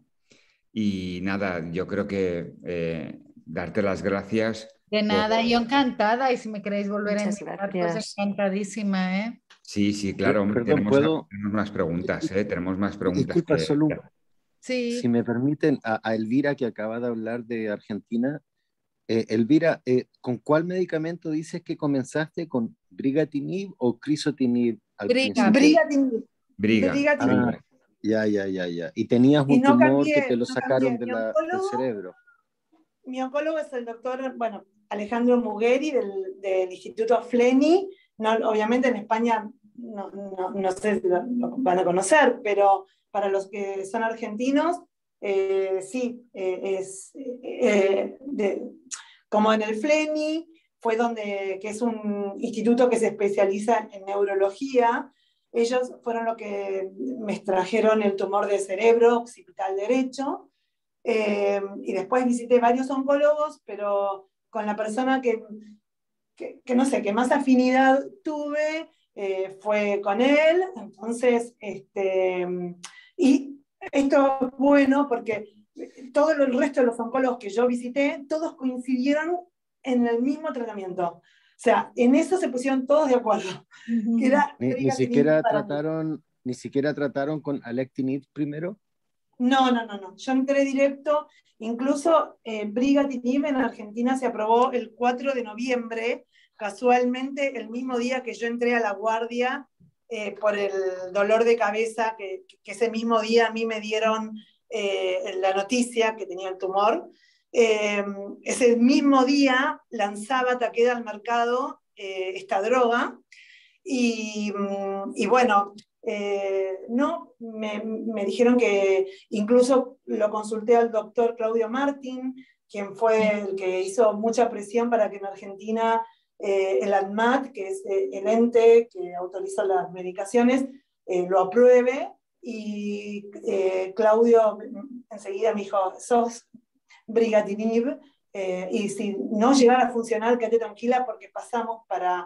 Y nada, yo creo que eh, darte las gracias de nada, yo encantada y si me queréis volver a invitar, pues encantadísima, ¿eh? Sí, sí, claro, hombre. tenemos, ¿puedo? tenemos, más preguntas, ¿eh? Tenemos más preguntas. Disculpa, sí. Si me permiten, a, Elvira que acaba de hablar de Argentina, eh, Elvira, eh, ¿con cuál medicamento dices que comenzaste? ¿Con brigatinib o crisotinib? brigatinib. brigatinib. Ah, ya, ya, ya, ya. Y tenías un tumor que te lo sacaron de del cerebro. Mi oncólogo es el doctor, bueno, Alejandro Mugueri del, Instituto Fleni, obviamente en España no, no, sé si lo, van a conocer, pero para los que son argentinos, eh, sí, eh, es eh, como en el Fleni, fue donde, que es un instituto que se especializa en neurología. Ellos fueron los que me extrajeron el tumor de cerebro occipital derecho. y después visité varios oncólogos, pero con la persona que, no sé, que más afinidad tuve eh, fue con él. Entonces, este, y esto es bueno porque todo el resto de los oncólogos que yo visité, todos coincidieron en el mismo tratamiento. O sea, en eso se pusieron todos de acuerdo. ni, siquiera trataron, ni siquiera trataron con alectinib primero. No, no, no, no. Yo entré directo. Incluso eh, en Argentina se aprobó el 4 de noviembre, casualmente el mismo día que yo entré a la guardia eh, por el dolor de cabeza, que, ese mismo día a mí me dieron eh, la noticia que tenía el tumor. Em, ese mismo día lanzaba Taqueda al mercado eh, esta droga. y mm, bueno, eh, no, me, dijeron que incluso lo consulté al doctor Claudio Martín, quien fue el que hizo mucha presión para que en Argentina eh, el ANMAT, que es eh, el ente que autoriza las medicaciones, lo apruebe. Y Claudio enseguida me dijo, sos brigatinib, y si no llegara a funcionar, quédate tranquila porque pasamos para,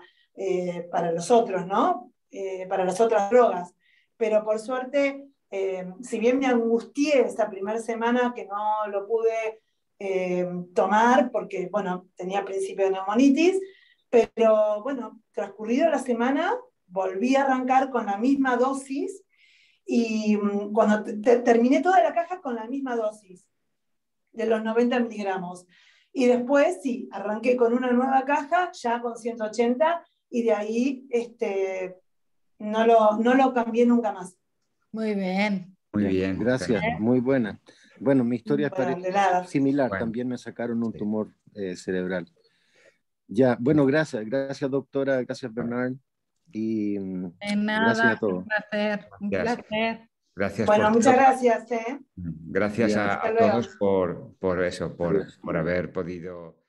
para los otros, ¿no? Eh, para las otras drogas. Pero por suerte, eh, si bien me angustié esa primera semana que no lo pude eh, tomar porque, bueno, tenía principio de neumonitis, pero bueno, transcurrido la semana volví a arrancar con la misma dosis y mm, cuando terminé toda la caja con la misma dosis de los 90 miligramos. Y después, sí, arranqué con una nueva caja, ya con 180, y de ahí este, no lo, no lo cambié nunca más. Muy bien. Muy bien. Gracias, muy buena. Bueno, mi historia es similar, también me sacaron un tumor eh, cerebral. Ya, bueno, gracias, gracias doctora, gracias Bernard y mm, de nada, gracias a todos. Un placer, un placer. Gracias bueno, muchas gracias. ¿eh? Gracias a, a, todos por, por eso, por, por haber podido...